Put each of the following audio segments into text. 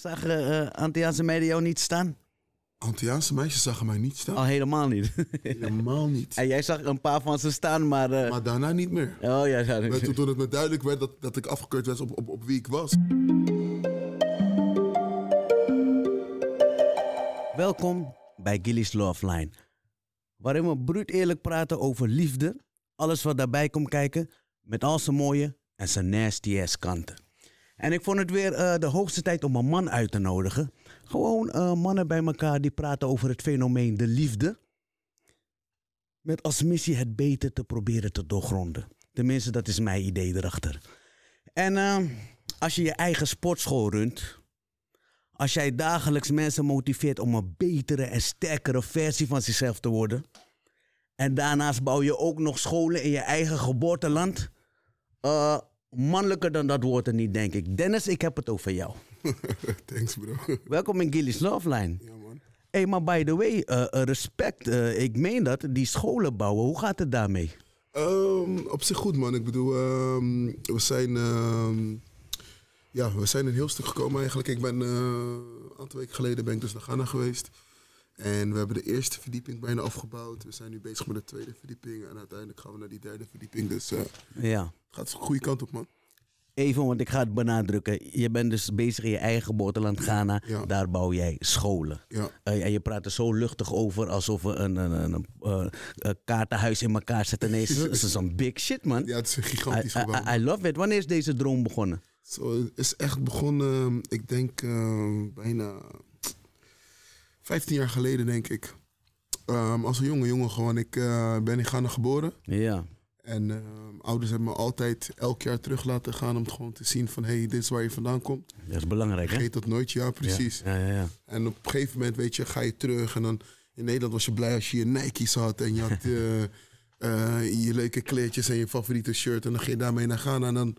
Zagen eh, Antiaanse Antiaanse meiden jou niet staan? Antiaanse meisjes zagen mij niet staan. Al oh, helemaal niet. helemaal niet. En jij zag een paar van ze staan, maar. Eh, maar daarna niet meer. Oh ja, ja. toen, toen het me duidelijk werd dat, dat ik afgekeurd was op, op, op wie ik was. Welkom bij Gilly's Love Line, waarin we bruut eerlijk praten over liefde, alles wat daarbij komt kijken, met al zijn mooie en zijn nasty ass kanten. En ik vond het weer eh, de hoogste tijd om een man uit te nodigen. Gewoon eh, mannen bij elkaar die praten over het fenomeen de liefde. Met als missie het beter te proberen te doorgronden. Tenminste, dat is mijn idee erachter. En ehm, als je je eigen sportschool runt. Als jij dagelijks mensen motiveert om een betere en sterkere versie van zichzelf te worden. En daarnaast bouw je ook nog scholen in je eigen geboorteland. Uh, mannelijker dan dat woord er niet, denk ik. Dennis, ik heb het over jou. Thanks, bro. Welkom in Gilly's Love Line. Ja, man. Hé, hey, maar by the way, eh, eh, respect. Eh, ik meen dat, die scholen bouwen, hoe gaat het daarmee? Ehm, op zich goed, man. Ik bedoel, ehm, we zijn... Ehm, ja, we zijn een heel stuk gekomen eigenlijk. Ik ben een aantal weken geleden ben ik dus naar Ghana geweest. En we hebben de eerste verdieping bijna afgebouwd. We zijn nu bezig met de tweede verdieping. En uiteindelijk gaan we naar die derde verdieping. Dus uh, ja. het gaat de goede kant op, man. Even, want ik ga het benadrukken. Je bent dus bezig in je eigen geboorteland Ghana. Daar bouw jij scholen. Ja. en eh, je praat er zo luchtig over alsof we een, een, een, eh, kaartenhuis in elkaar zetten. Nee, dat is zo'n big shit, man. Ja, het is een gigantisch I, I, love it. Wanneer is deze droom begonnen? Zo, het is echt begonnen, ik denk bijna 15 jaar geleden, denk ik. Ehm, als een jonge jongen gewoon. Ik eh, ben in Ghana geboren. Ja. En ehm, ouders hebben me altijd elk jaar terug laten gaan om het gewoon te zien van... hé, hey, dit is waar je vandaan komt. Dat is belangrijk, Vergeet hè? Vergeet dat nooit, ja, precies. Ja. Ja, ja, En op een gegeven moment, weet je, ga je terug en dan... In Nederland was je blij als je je Nike's had en je had eh, eh, je leuke kleertjes en je favoriete shirt. En dan ging je daarmee naar Ghana en dan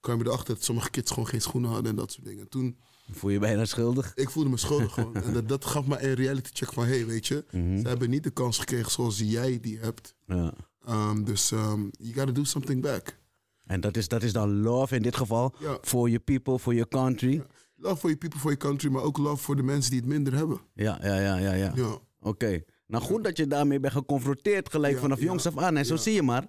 kwam je erachter dat sommige kids gewoon geen schoenen hadden en dat soort dingen. toen Voel je bijna schuldig? Ik voelde me schuldig gewoon. en dat, dat gaf me een reality check van, hé, hey, weet je, mhm. ze hebben niet de kans gekregen zoals jij die hebt. Ja. Ehm, dus um, you gotta do something back. En dat is, dat is dan love in dit geval, voor ja. je people, voor je country. Love for your people, for your country, maar ook love voor de mensen die het minder hebben. Ja, ja, ja, ja. ja. Oké. Nou, goed dat je daarmee bent geconfronteerd gelijk vanaf jongs af aan. En zo zie je maar.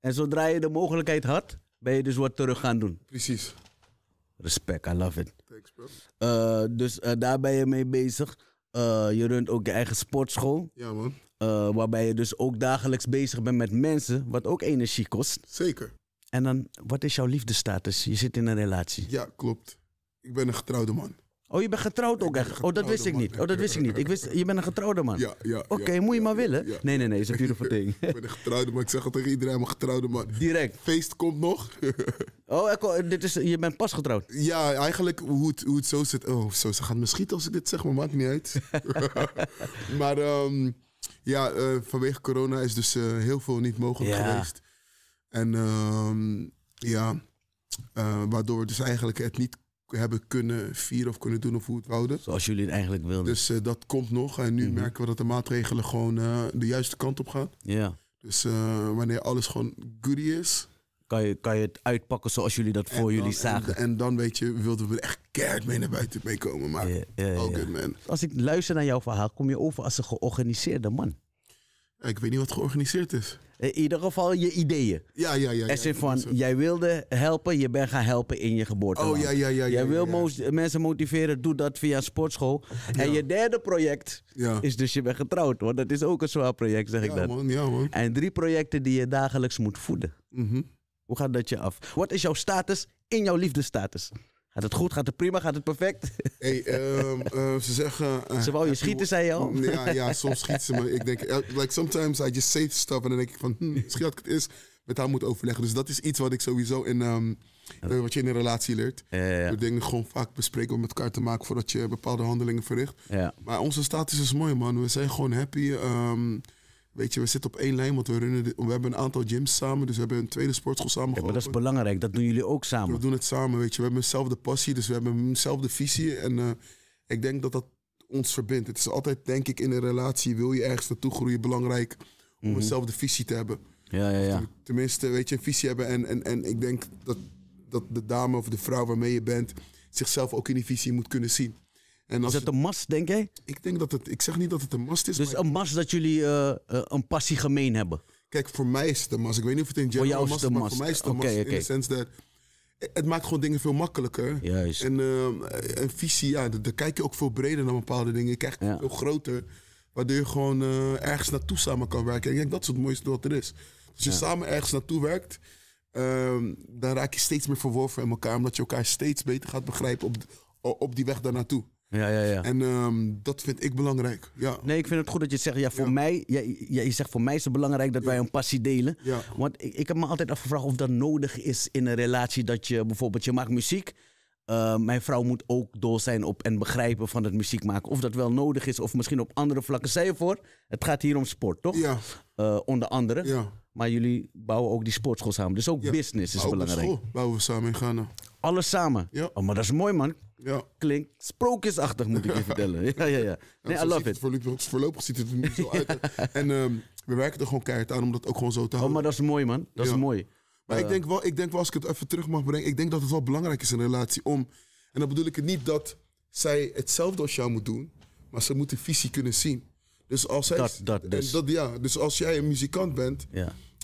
En zodra je de mogelijkheid had, ben je dus wat terug gaan doen. Precies. Respect, I love it. Thanks, bro. Eh, dus eh, daar ben je mee bezig. Eh, je runt ook je eigen sportschool. Ja, man. waarbij je dus ook dagelijks bezig bent met mensen, wat ook energie kost. Zeker. En dan, wat is jouw liefdestatus? Je zit in een relatie. Ja, klopt. Ik ben een getrouwde man. Oh, je bent getrouwd ook echt? Oh, dat wist ik niet. Oh, dat wist ik niet. Ik wist, je bent een getrouwde man. Ja, ja. Oké, moet je maar willen. nee, nee, nee, is een beautiful ding. ik ben een getrouwde man. Ik zeg het tegen iedereen, maar getrouwde man. Direct. Feest komt nog. oh, dit is, je bent pas getrouwd. Ja, eigenlijk hoe het, hoe het zo zit. Oh, zo, ze gaan me schieten als ik dit zeg, maar maakt niet uit. maar ehm, ja, eh, vanwege corona is dus eh, heel veel niet mogelijk geweest. En ehm, ja, eh, waardoor het dus eigenlijk het niet hebben kunnen vieren of kunnen doen of hoe het houden. Zoals jullie het eigenlijk wilden. Dus eh, dat komt nog. En nu mhm. merken we dat de maatregelen gewoon eh, de juiste kant op gaan. Ja. Dus eh, wanneer alles gewoon goodie is. Kan je, kan je het uitpakken zoals jullie dat voor jullie zagen. En, dan weet je, wilden we er echt keihard mee naar buiten meekomen, Maar man. Als ik luister naar jouw verhaal, kom je over als een georganiseerde man. Ik weet niet wat georganiseerd is in ieder geval je ideeën. Ja, ja, ja. En ja, van, jij wilde helpen, je bent gaan helpen in je geboorte. Oh ja, ja, ja. jij wil mensen motiveren, doe dat via sportschool. En je derde project is dus je bent getrouwd. Want dat is ook een zwaar project, zeg ik dat. Man, ja, man. En drie projecten die je dagelijks moet voeden. Mhm. Hoe gaat dat je af? Wat is jouw status in jouw liefdestatus? Gaat het goed? Gaat het prima? Gaat het perfect? Hey, ehm, eh, ze zeggen... Eh, ze wou je schieten, zei je al? Ja, ja, soms schiet ze. Maar ik denk, eh, like sometimes I just say stuff. En dan denk ik van, hm, misschien ik het is, met haar moet overleggen. Dus dat is iets wat ik sowieso in... Um, wat je in een relatie leert. Ja, dingen gewoon vaak bespreken om met elkaar te maken voordat je bepaalde handelingen verricht. Maar onze status is mooi, man. We zijn gewoon happy. Ehm, Weet je, we zitten op één lijn, want we, runnen we hebben een aantal gyms samen. Dus we hebben een tweede sportschool samen. Ja, maar dat is belangrijk, dat doen jullie ook samen. We doen het samen, weet je. We hebben dezelfde passie, dus we hebben dezelfde visie. En eh, ik denk dat dat ons verbindt. Het is altijd, denk ik, in een relatie wil je ergens naartoe groeien belangrijk om dezelfde mhm. visie te hebben. Ja, ja, ja. Tenminste, weet je, een visie hebben. En, en, en ik denk dat, dat de dame of de vrouw waarmee je bent zichzelf ook in die visie moet kunnen zien. En is het een mast, denk jij? Ik denk dat het, ik zeg niet dat het een mast is. Dus een mast dat jullie eh, eh, een passie gemeen hebben? Kijk, voor mij is het een mast. Ik weet niet of het in general voor mast is, maar voor mij is het een okay, mast. In de sense dat het maakt gewoon dingen veel makkelijker. Juist. En ehm, een visie, ja, daar kijk je ook veel breder naar bepaalde dingen. Je krijgt ja. veel groter. Waardoor je gewoon eh, ergens naartoe samen kan werken. En ik denk dat is het mooiste wat er is. Als je samen ergens naartoe werkt, ehm, dan raak je steeds meer verworven in elkaar. Omdat je elkaar steeds beter gaat begrijpen op, op die weg daar naartoe. Ja, ja, ja. En ehm, dat vind ik belangrijk. Ja. Nee, ik vind het goed dat je zegt, ja, voor mij, ja, zegt voor mij is het belangrijk dat wij een passie delen. Want ik, ik, heb me altijd afgevraagd of dat nodig is in een relatie dat je bijvoorbeeld, je maakt muziek. Eh, mijn vrouw moet ook dol zijn op en begrijpen van het muziek maken. Of dat wel nodig is, of misschien op andere vlakken. Zij voor. het gaat hier om sport, toch? Ja. Eh, onder andere. Ja. Maar jullie bouwen ook die sportschool samen. Dus ook business is ook belangrijk. Bouwen we samen in Ghana. Alles samen? Ja. Oh, maar dat is mooi, man ja. klinkt sprookjesachtig, moet ik je vertellen. Ja, ja, ja. Nee, I love it. Voorlopig, voorlopig, ziet het er niet zo uit. En ehm, we werken er gewoon keihard aan om dat ook gewoon zo te houden. Oh, maar dat is mooi, man. Dat is mooi. Maar ik, eh. denk wel, ik denk wel, als ik het even terug mag brengen, ik denk dat het wel belangrijk is in een relatie om... En dan bedoel ik het niet dat zij hetzelfde als jou moet doen, maar ze moet de visie kunnen zien. Dus als zij... Dat, dat dus. ja, dus als jij een muzikant bent...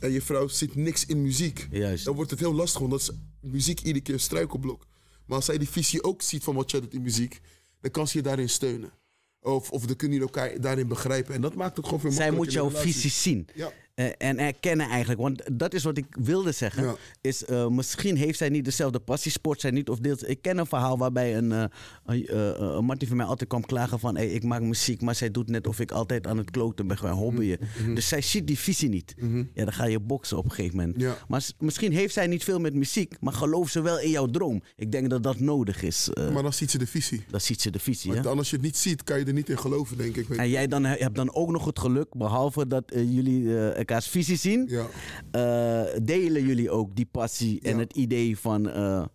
en je vrouw zit niks in muziek. Dan wordt het heel lastig, want dat is muziek iedere keer een struikelblok. Maar als zij die visie ook ziet van wat jij doet in muziek, dan kan ze je daarin steunen. Of, of dan kunnen jullie elkaar daarin begrijpen. En dat maakt het gewoon veel makkelijker. Zij moet jouw visie zien. Ja. Eh, en erkennen eigenlijk. Want dat is wat ik wilde zeggen. Is, eh, misschien heeft zij niet dezelfde passie, sport zij niet of deels. Ik ken een verhaal waarbij een, uh, eh, Martin van mij altijd kwam klagen van... Hey, ik maak muziek, maar zij doet net of ik altijd aan het kloten ben, gewoon hobbyen. Mhm, mhm, mhm. Dus zij ziet die visie niet. Ja, dan ga je boksen op een gegeven moment. Ja. Maar misschien heeft zij niet veel met muziek, maar geloof ze wel in jouw droom. Ik denk dat dat nodig is. maar dan ziet ze de visie. Dan ziet ze de visie, maar als je het niet ziet, kan je er niet in geloven, denk ik. En jij dan, hebt dan ook nog het geluk, behalve dat jullie elkaars visie zien. Ja. Eh, delen jullie ook die passie en het idee van. Eh, nou,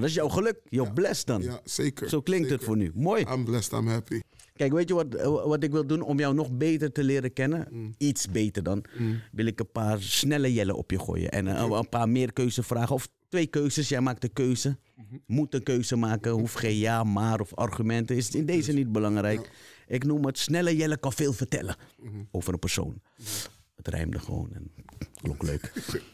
dat is jouw geluk, jouw ja. bless dan. Ja, zeker. Zo klinkt het voor nu. Mooi. I'm blessed, I'm happy. Kijk, weet je wat, eh, wat ik wil doen om jou nog beter te leren kennen? Mm. Iets beter dan. Mm. Wil ik een paar snelle jellen op je gooien. En een paar meer keuzevragen. Of twee keuzes. Jij maakt de keuze. Mhm. Moet een keuze maken. hoeft geen ja, maar of argumenten. Is in deze niet belangrijk. Ik noem het snelle jellen kan veel vertellen. Mhm. Over een persoon. Het rijmde gewoon en klonk leuk.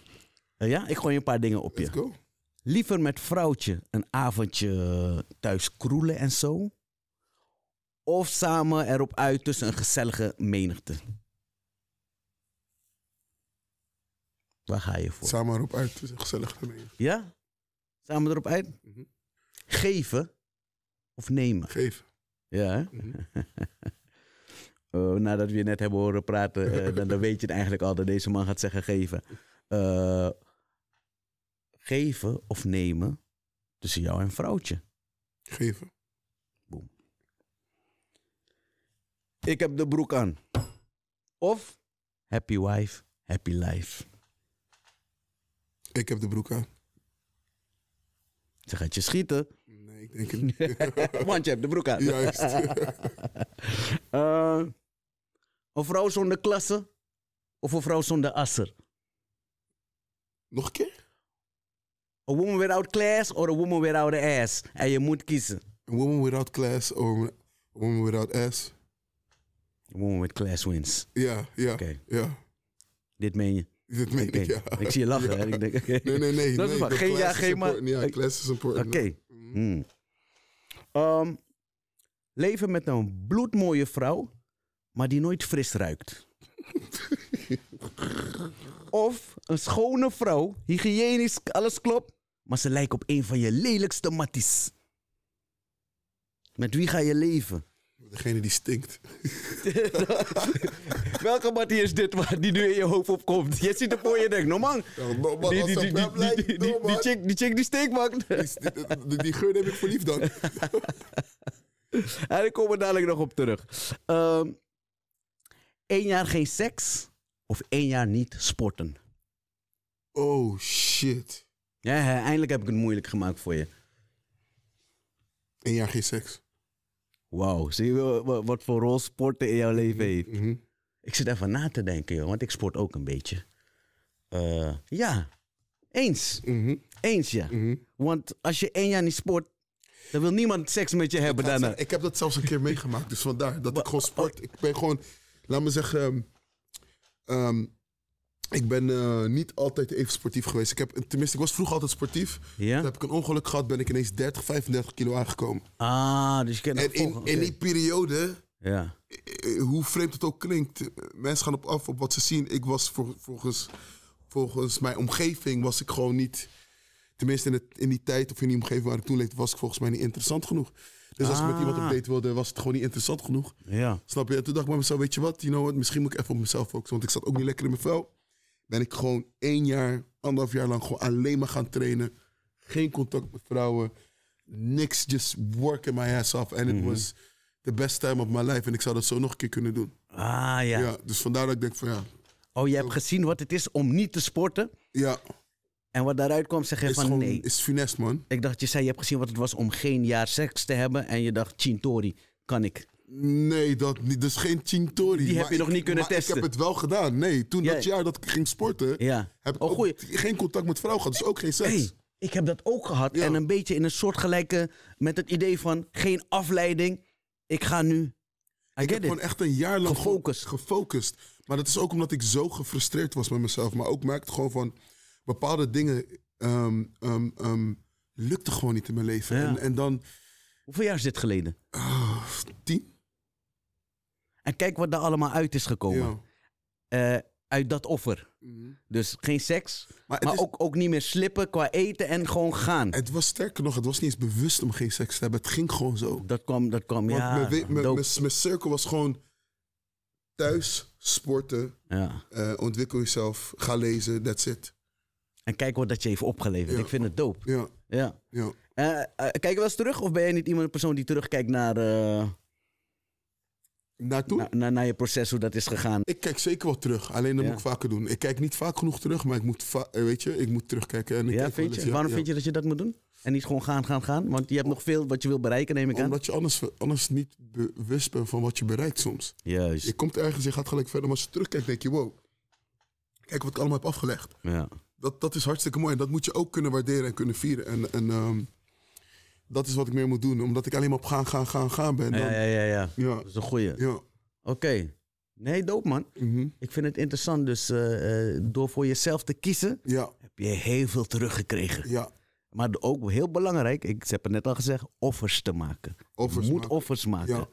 Eh, ja, ik gooi een paar dingen op Let's je. Go. Liever met vrouwtje een avondje thuis kroelen en zo. Of samen erop uit tussen een gezellige menigte. Waar ga je voor? Samen erop uit tussen een gezellige menigte. Ja? Samen erop uit? Mhm. Geven of nemen? Geven. Ja. Mhm. Uh, nadat we je net hebben horen praten, eh, dan, weet je het eigenlijk al dat deze man gaat zeggen geven. Eh, geven of nemen tussen jou en vrouwtje. Geven. Boom. Ik heb de broek aan. Of happy wife, happy life. Ik heb de broek aan. Ze gaat je schieten. Mm ik denk het niet. Want je hebt de broek aan. Juist. Eh, een vrouw zonder klasse of een vrouw zonder asser? Nog een keer? A woman without class or a woman without ass? En je moet kiezen. A woman without class or a woman without ass? A woman with class wins. Ja, ja. Oké. Ja. Dit meen je? Dit meen ik, ja. Ik zie je lachen, hè? Ik denk, Nee, nee, nee. nee, Geen ja, geen maar. Ja, class is important. Oké. Okay. Hmm. Ehm, leven met een bloedmooie vrouw, maar die nooit fris ruikt. of een schone vrouw, hygiënisch, alles klopt, maar ze lijkt op een van je lelijkste matties. Met wie ga je leven? Degene die stinkt. Welke Mattie is dit waar die nu in je hoofd opkomt? Je ziet de voor je denkt, no man. Die die, die, chick die, steek maakt. Die, geur neem ik voor lief dan. en ik kom er dadelijk nog op terug. Eén ehm, jaar geen seks of één jaar niet sporten? Oh shit. Ja, eindelijk heb ik het moeilijk gemaakt voor je. Eén jaar geen seks. Wauw, zie je wat, voor rol sporten in jouw leven mhm. heeft? Mhm. Ik zit even na te denken, joh, want ik sport ook een beetje. Eh, ja, eens. Mm Eens, ja. Mhm. Want als je één jaar niet sport, dan wil niemand seks met je hebben daarna. ik heb dat zelfs een keer meegemaakt, dus vandaar dat ik gewoon oh. sport. Ik ben gewoon, laat me zeggen, ehm, ehm, ik ben eh, niet altijd even sportief geweest. Ik heb, tenminste, ik was vroeger altijd sportief. Toen heb ik een ongeluk gehad, ben ik ineens 30, 35 kilo aangekomen. Ah, dus je kent En in, in die periode, ja. Eh, eh, hoe vreemd het ook klinkt, mensen gaan op af op wat ze zien. Ik was volgens, volgens mijn omgeving, was ik gewoon niet... Tenminste, in, in die tijd of in die omgeving waar ik toen leefde, was ik volgens mij niet interessant genoeg. Dus als ik met ah. iemand op date wilde, was het gewoon niet interessant genoeg. Ja. Snap je? En toen dacht ik bij mezelf, weet je wat, you know misschien moet ik even op mezelf focussen. Want ik zat ook niet lekker in mijn vel ben ik gewoon één jaar, anderhalf jaar lang gewoon alleen maar gaan trainen. Geen contact met vrouwen. Niks, just working my ass off. En het mhm. was de best time of my life. En ik zou dat zo nog een keer kunnen doen. Ah ja. ja dus vandaar dat ik denk van ja. Oh, je hebt gezien wat het is om niet te sporten? Ja. En wat daaruit kwam, zeg je van gewoon, nee. is funest, man. Ik dacht, je zei, je hebt gezien wat het was om geen jaar seks te hebben. En je dacht, Chintori, kan ik. Nee, dat niet. Dus geen Tintori. Die heb je nog niet kunnen testen. Ik heb het wel gedaan. Nee, toen dat jaar dat ik ging sporten, heb ik oh, geen contact met vrouw gehad. Dus ook geen seks. Hey, ik heb dat ook gehad. En een beetje in een soortgelijke. met het idee van geen afleiding. Ik ga nu. ik heb gewoon echt een jaar lang gefocust. gefocust. Maar dat is ook omdat ik zo gefrustreerd was met mezelf. Maar ook merkte gewoon van bepaalde dingen. Um, lukte gewoon niet in mijn leven. En, en dan. Hoeveel jaar is dit geleden? Ah, tien. En kijk wat er allemaal uit is gekomen. Eh, uit dat offer. Mhm. Dus geen seks, maar, is... ook, ook niet meer slippen qua eten en gewoon gaan. Het was sterker nog, het was niet eens bewust om geen seks te hebben. Het ging gewoon zo. Dat kwam, dat kwam, Want ja. Mijn cirkel was gewoon thuis, sporten, ja. Eh, ontwikkel jezelf, ga lezen, that's it. En kijk wat dat je heeft opgeleverd. Ik vind het dope. Ja. ja. Eh, kijk je wel eens terug of ben jij niet iemand een persoon die terugkijkt naar... Naartoe? Na, na, naar je proces, hoe dat is gegaan. Ik kijk zeker wel terug. Alleen dat moet ik vaker doen. Ik kijk niet vaak genoeg terug, maar ik moet, eh, weet je, ik moet terugkijken. En ik ja, kijk vind je? Waarom vind je dat je dat moet doen? En niet gewoon gaan, gaan, gaan? Want je hebt nog veel wat je wil bereiken, neem ik aan. Omdat je anders, anders niet bewust bent van wat je bereikt soms. Juist. Je komt ergens, je gaat gelijk verder. Maar als je terugkijkt, denk je, wow. Kijk wat ik allemaal heb afgelegd. Ja. Dat, dat is hartstikke mooi. En dat moet je ook kunnen waarderen en kunnen vieren. En, ehm, dat is wat ik meer moet doen. Omdat ik alleen maar op gaan, gaan, gaan, gaan ben. Dan... Ja, ja, ja, ja, ja. Dat is een goeie. Ja. Oké. Nee, doop man. Mhm. Ik vind het interessant. Dus eh, eh, door voor jezelf te kiezen, heb je heel veel teruggekregen. Ja. Maar ook heel belangrijk, ik heb het net al gezegd, offers te maken. Offers je moet offers maken. Ja.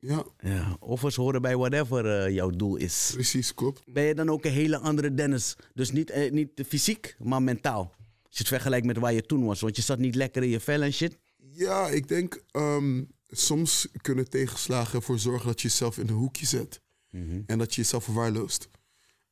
Ja. ja. Offers horen bij whatever eh, jouw doel is. Precies, klopt. Ben je dan ook een hele andere Dennis? Dus niet, niet fysiek, maar mentaal. Als je het vergelijkt met waar je toen was, want je zat niet lekker in je vel en shit. Ja, ik denk ehm, soms kunnen tegenslagen ervoor zorgen dat je jezelf in een hoekje zet. Mhm. En dat je jezelf verwaarloost.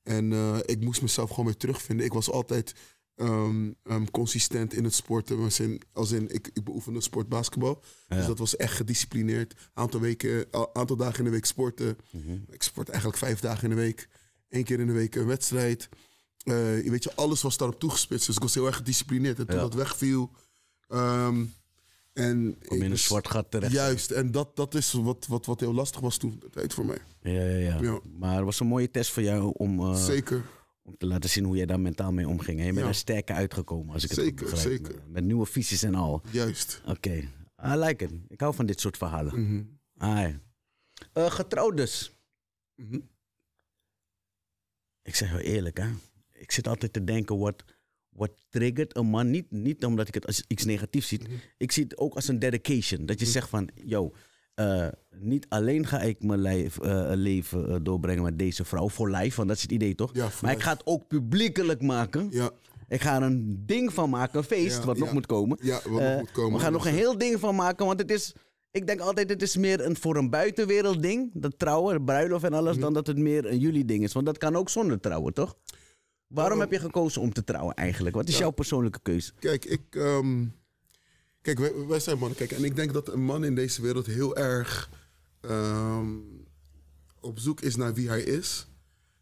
En eh, ik moest mezelf gewoon weer terugvinden. Ik was altijd ehm, ehm, consistent in het sporten. Als in, als in ik, ik beoefende sport basketbal. Dus dat was echt gedisciplineerd. Aantal, weken, aantal dagen in de week sporten. Mhm. Ik sport eigenlijk vijf dagen in de week. Eén keer in de week een wedstrijd. Eh, je weet je, alles was daarop toegespitst. Dus ik was heel erg gedisciplineerd. En toen dat wegviel. Um, en in een zwart gat terecht. Juist, en dat, dat is wat, wat, wat heel lastig was toen, de tijd voor mij. Ja, ja, ja, Maar het was een mooie test voor jou om, eh, zeker. om te laten zien hoe jij daar mentaal mee omging. En je bent ja. er sterker uitgekomen, als ik het begrijp. Zeker, zeker. Eh, met nieuwe visies en al. Juist. Oké, ah, I like it. Ik hou van dit soort verhalen. Mm ah, getrouwd dus. Mhm. Ik zeg wel eerlijk, hè ik zit altijd te denken, wat, wat triggert een man? Niet, niet omdat ik het als iets negatiefs zie. Mhm. Ik zie het ook als een dedication. Dat je mhm. zegt van, yo, eh, niet alleen ga ik mijn eh, leven eh, doorbrengen met deze vrouw voor lijf, want dat is het idee toch? maar ik ga het ook publiekelijk maken. Ja. Ik ga er een ding van maken, een feest, wat, nog moet komen. wat nog moet komen. We gaan nog een heel ding van maken, want het is... Ik denk altijd, het is meer een voor een buitenwereld ding. Dat trouwen, bruiloft en alles, mhm. dan dat het meer een jullie ding is. Want dat kan ook zonder trouwen, toch? Waarom heb je gekozen om te trouwen eigenlijk? Wat is jouw persoonlijke keuze? Kijk, ik. Ehm, kijk, wij, zijn mannen. Kijk, en ik denk dat een man in deze wereld heel erg ehm, op zoek is naar wie hij is.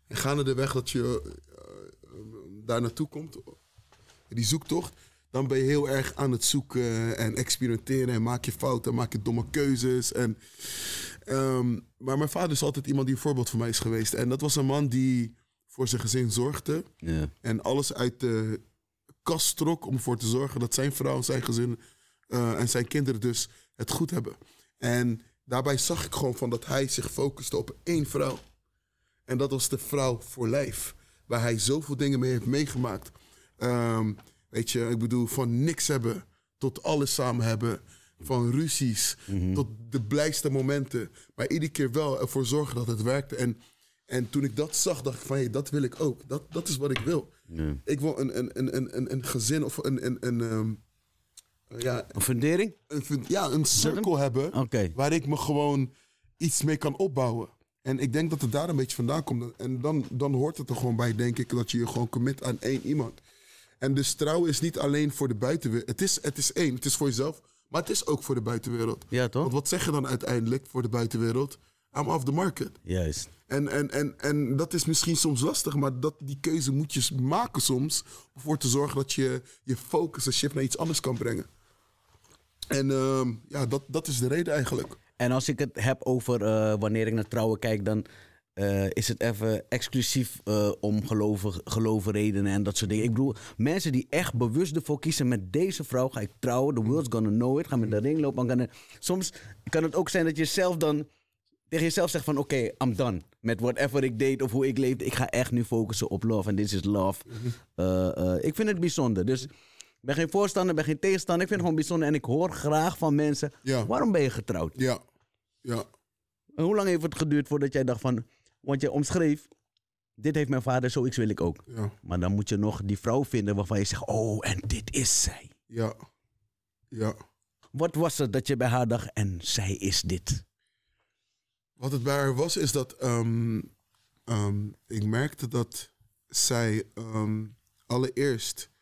En gaande de weg dat je eh, daar naartoe komt, die zoektocht, dan ben je heel erg aan het zoeken en experimenteren en maak je fouten, maak je domme keuzes. En, ehm, maar mijn vader is altijd iemand die een voorbeeld voor mij is geweest. En dat was een man die voor zijn gezin zorgde. Ja. En alles uit de kast trok om ervoor te zorgen dat zijn vrouw, zijn gezin eh, en zijn kinderen dus het goed hebben. En daarbij zag ik gewoon van dat hij zich focuste op één vrouw. En dat was de vrouw voor lijf. Waar hij zoveel dingen mee heeft meegemaakt. Ehm, weet je, ik bedoel, van niks hebben tot alles samen hebben. Van ruzies mhm. tot de blijste momenten. Maar iedere keer wel ervoor zorgen dat het werkte. En en toen ik dat zag, dacht ik van hé, dat wil ik ook. Dat, dat is wat ik wil. Ik wil een, een, een, een, een gezin of een. een, een ehm, ja, een fundering? Een, ja, een cirkel hebben waar ik me gewoon iets mee kan opbouwen. En ik denk dat het daar een beetje vandaan komt. En dan, dan hoort het er gewoon bij, denk ik, dat je je gewoon commit aan één iemand. En dus trouwen is niet alleen voor de buitenwereld. Het is, het is één, het is voor jezelf, maar het is ook voor de buitenwereld. Ja, toch? Want wat zeg je dan uiteindelijk voor de buitenwereld? I'm off the market. Juist. En, en, en, en dat is misschien soms lastig, maar dat, die keuze moet je maken soms. Om ervoor te zorgen dat je je focus en shift naar iets anders kan brengen. En ehm, ja, dat, dat is de reden eigenlijk. En als ik het heb over eh, wanneer ik naar trouwen kijk, dan eh, is het even exclusief eh, om geloven, redenen en dat soort dingen. Ik bedoel, mensen die echt bewust ervoor kiezen, met deze vrouw ga ik trouwen, the world's gonna know it, ga met de ring lopen. Soms kan het ook zijn dat je zelf dan tegen jezelf zegt van oké, I'm done. Met whatever ik deed of hoe ik leefde. Ik ga echt nu focussen op love. En dit is love. Mhm. Eh, eh, ik vind het bijzonder. Dus ik ben geen voorstander, ben geen tegenstander. Ik vind het gewoon bijzonder. En ik hoor graag van mensen. Waarom ben je getrouwd? Ja. ja. hoe lang heeft het geduurd voordat jij dacht van... Want je omschreef... Dit heeft mijn vader, zoiets wil ik ook. Ja. Maar dan moet je nog die vrouw vinden waarvan je zegt... Oh, en dit is zij. Ja. Ja. Wat was het dat je bij haar dacht... En zij is dit. Wat het bij haar was, is dat ehm, ehm, ik merkte dat zij ehm, allereerst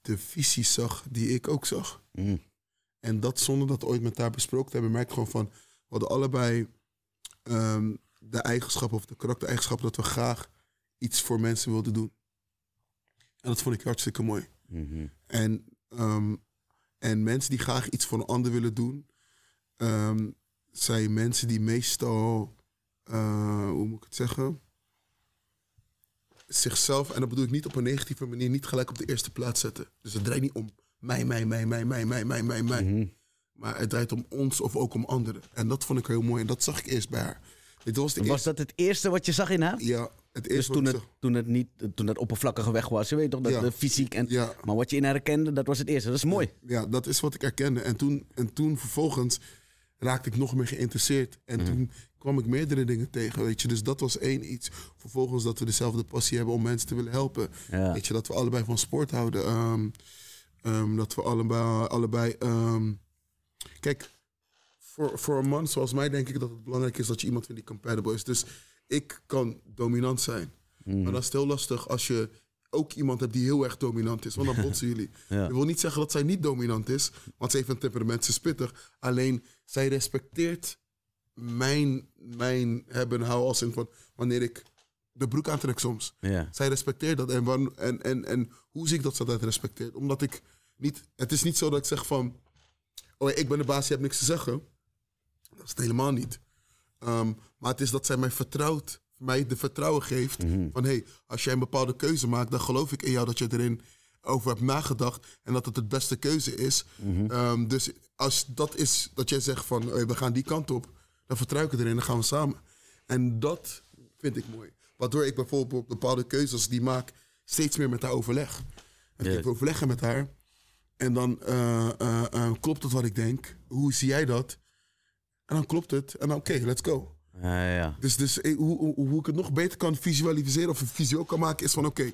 de visie zag die ik ook zag. Mm. En dat zonder dat ooit met haar besproken te hebben, merkte ik gewoon van, we hadden allebei de eigenschap of de karaktereigenschap dat we graag iets voor mensen wilden doen. En dat vond ik hartstikke mooi. Mm-hmm. En, en mensen die graag iets voor een ander willen doen, um, zijn mensen die meestal, eh, hoe moet ik het zeggen, zichzelf, en dat bedoel ik niet op een negatieve manier, niet gelijk op de eerste plaats zetten. Dus het draait niet om mij, mij, mij, mij, mij, mij, mij, mij, mij. Mhm. Maar het draait om ons of ook om anderen. En dat vond ik heel mooi en dat zag ik eerst bij haar. Dit was, de was dat het eerste wat je zag in haar? Ja, het eerste. Dus toen, het, toen, het niet, toen dat oppervlakkige weg was, je weet toch, dat de fysiek en. Ja. Maar wat je in haar herkende, dat was het eerste. Dat is mooi. Ja, ja, dat is wat ik herkende. En toen, en toen vervolgens raakte ik nog meer geïnteresseerd. En mm. toen kwam ik meerdere dingen tegen, weet je. Dus dat was één iets. Vervolgens dat we dezelfde passie hebben om mensen te willen helpen. Weet je, dat we allebei van sport houden. Ehm, ehm, dat we allebei... allebei ehm, kijk, voor, voor een man zoals mij denk ik dat het belangrijk is dat je iemand vindt die compatible is. Dus ik kan dominant zijn. Mm. Maar dat is heel lastig als je ook iemand heb die heel erg dominant is. Want dan botsen jullie. Ik wil niet zeggen dat zij niet dominant is, want ze heeft een temperament, ze is pittig. Alleen, zij respecteert mijn, mijn hebben hou als in van wanneer ik de broek aantrek soms. Ja. Zij respecteert dat. En, en, en, en hoe zie ik dat ze dat respecteert? Omdat ik niet, het is niet zo dat ik zeg van, oh ik ben de baas, je hebt niks te zeggen. Dat is het helemaal niet. Ehm, maar het is dat zij mij vertrouwt mij de vertrouwen geeft. Mhm. Van hé, hey, als jij een bepaalde keuze maakt, dan geloof ik in jou dat je erin over hebt nagedacht. En dat het de beste keuze is. Mhm. Ehm, dus als dat is dat jij zegt van hey, we gaan die kant op, dan vertrouw ik erin dan gaan we samen. En dat vind ik mooi. Waardoor ik bijvoorbeeld bepaalde keuzes die maak, steeds meer met haar overleg. En ik overleggen met haar. En dan eh, eh, eh, klopt het wat ik denk. Hoe zie jij dat? En dan klopt het. En dan oké, let's go ja. Dus, dus eh, hoe, hoe, ik het nog beter kan visualiseren of een visio kan maken, is van oké.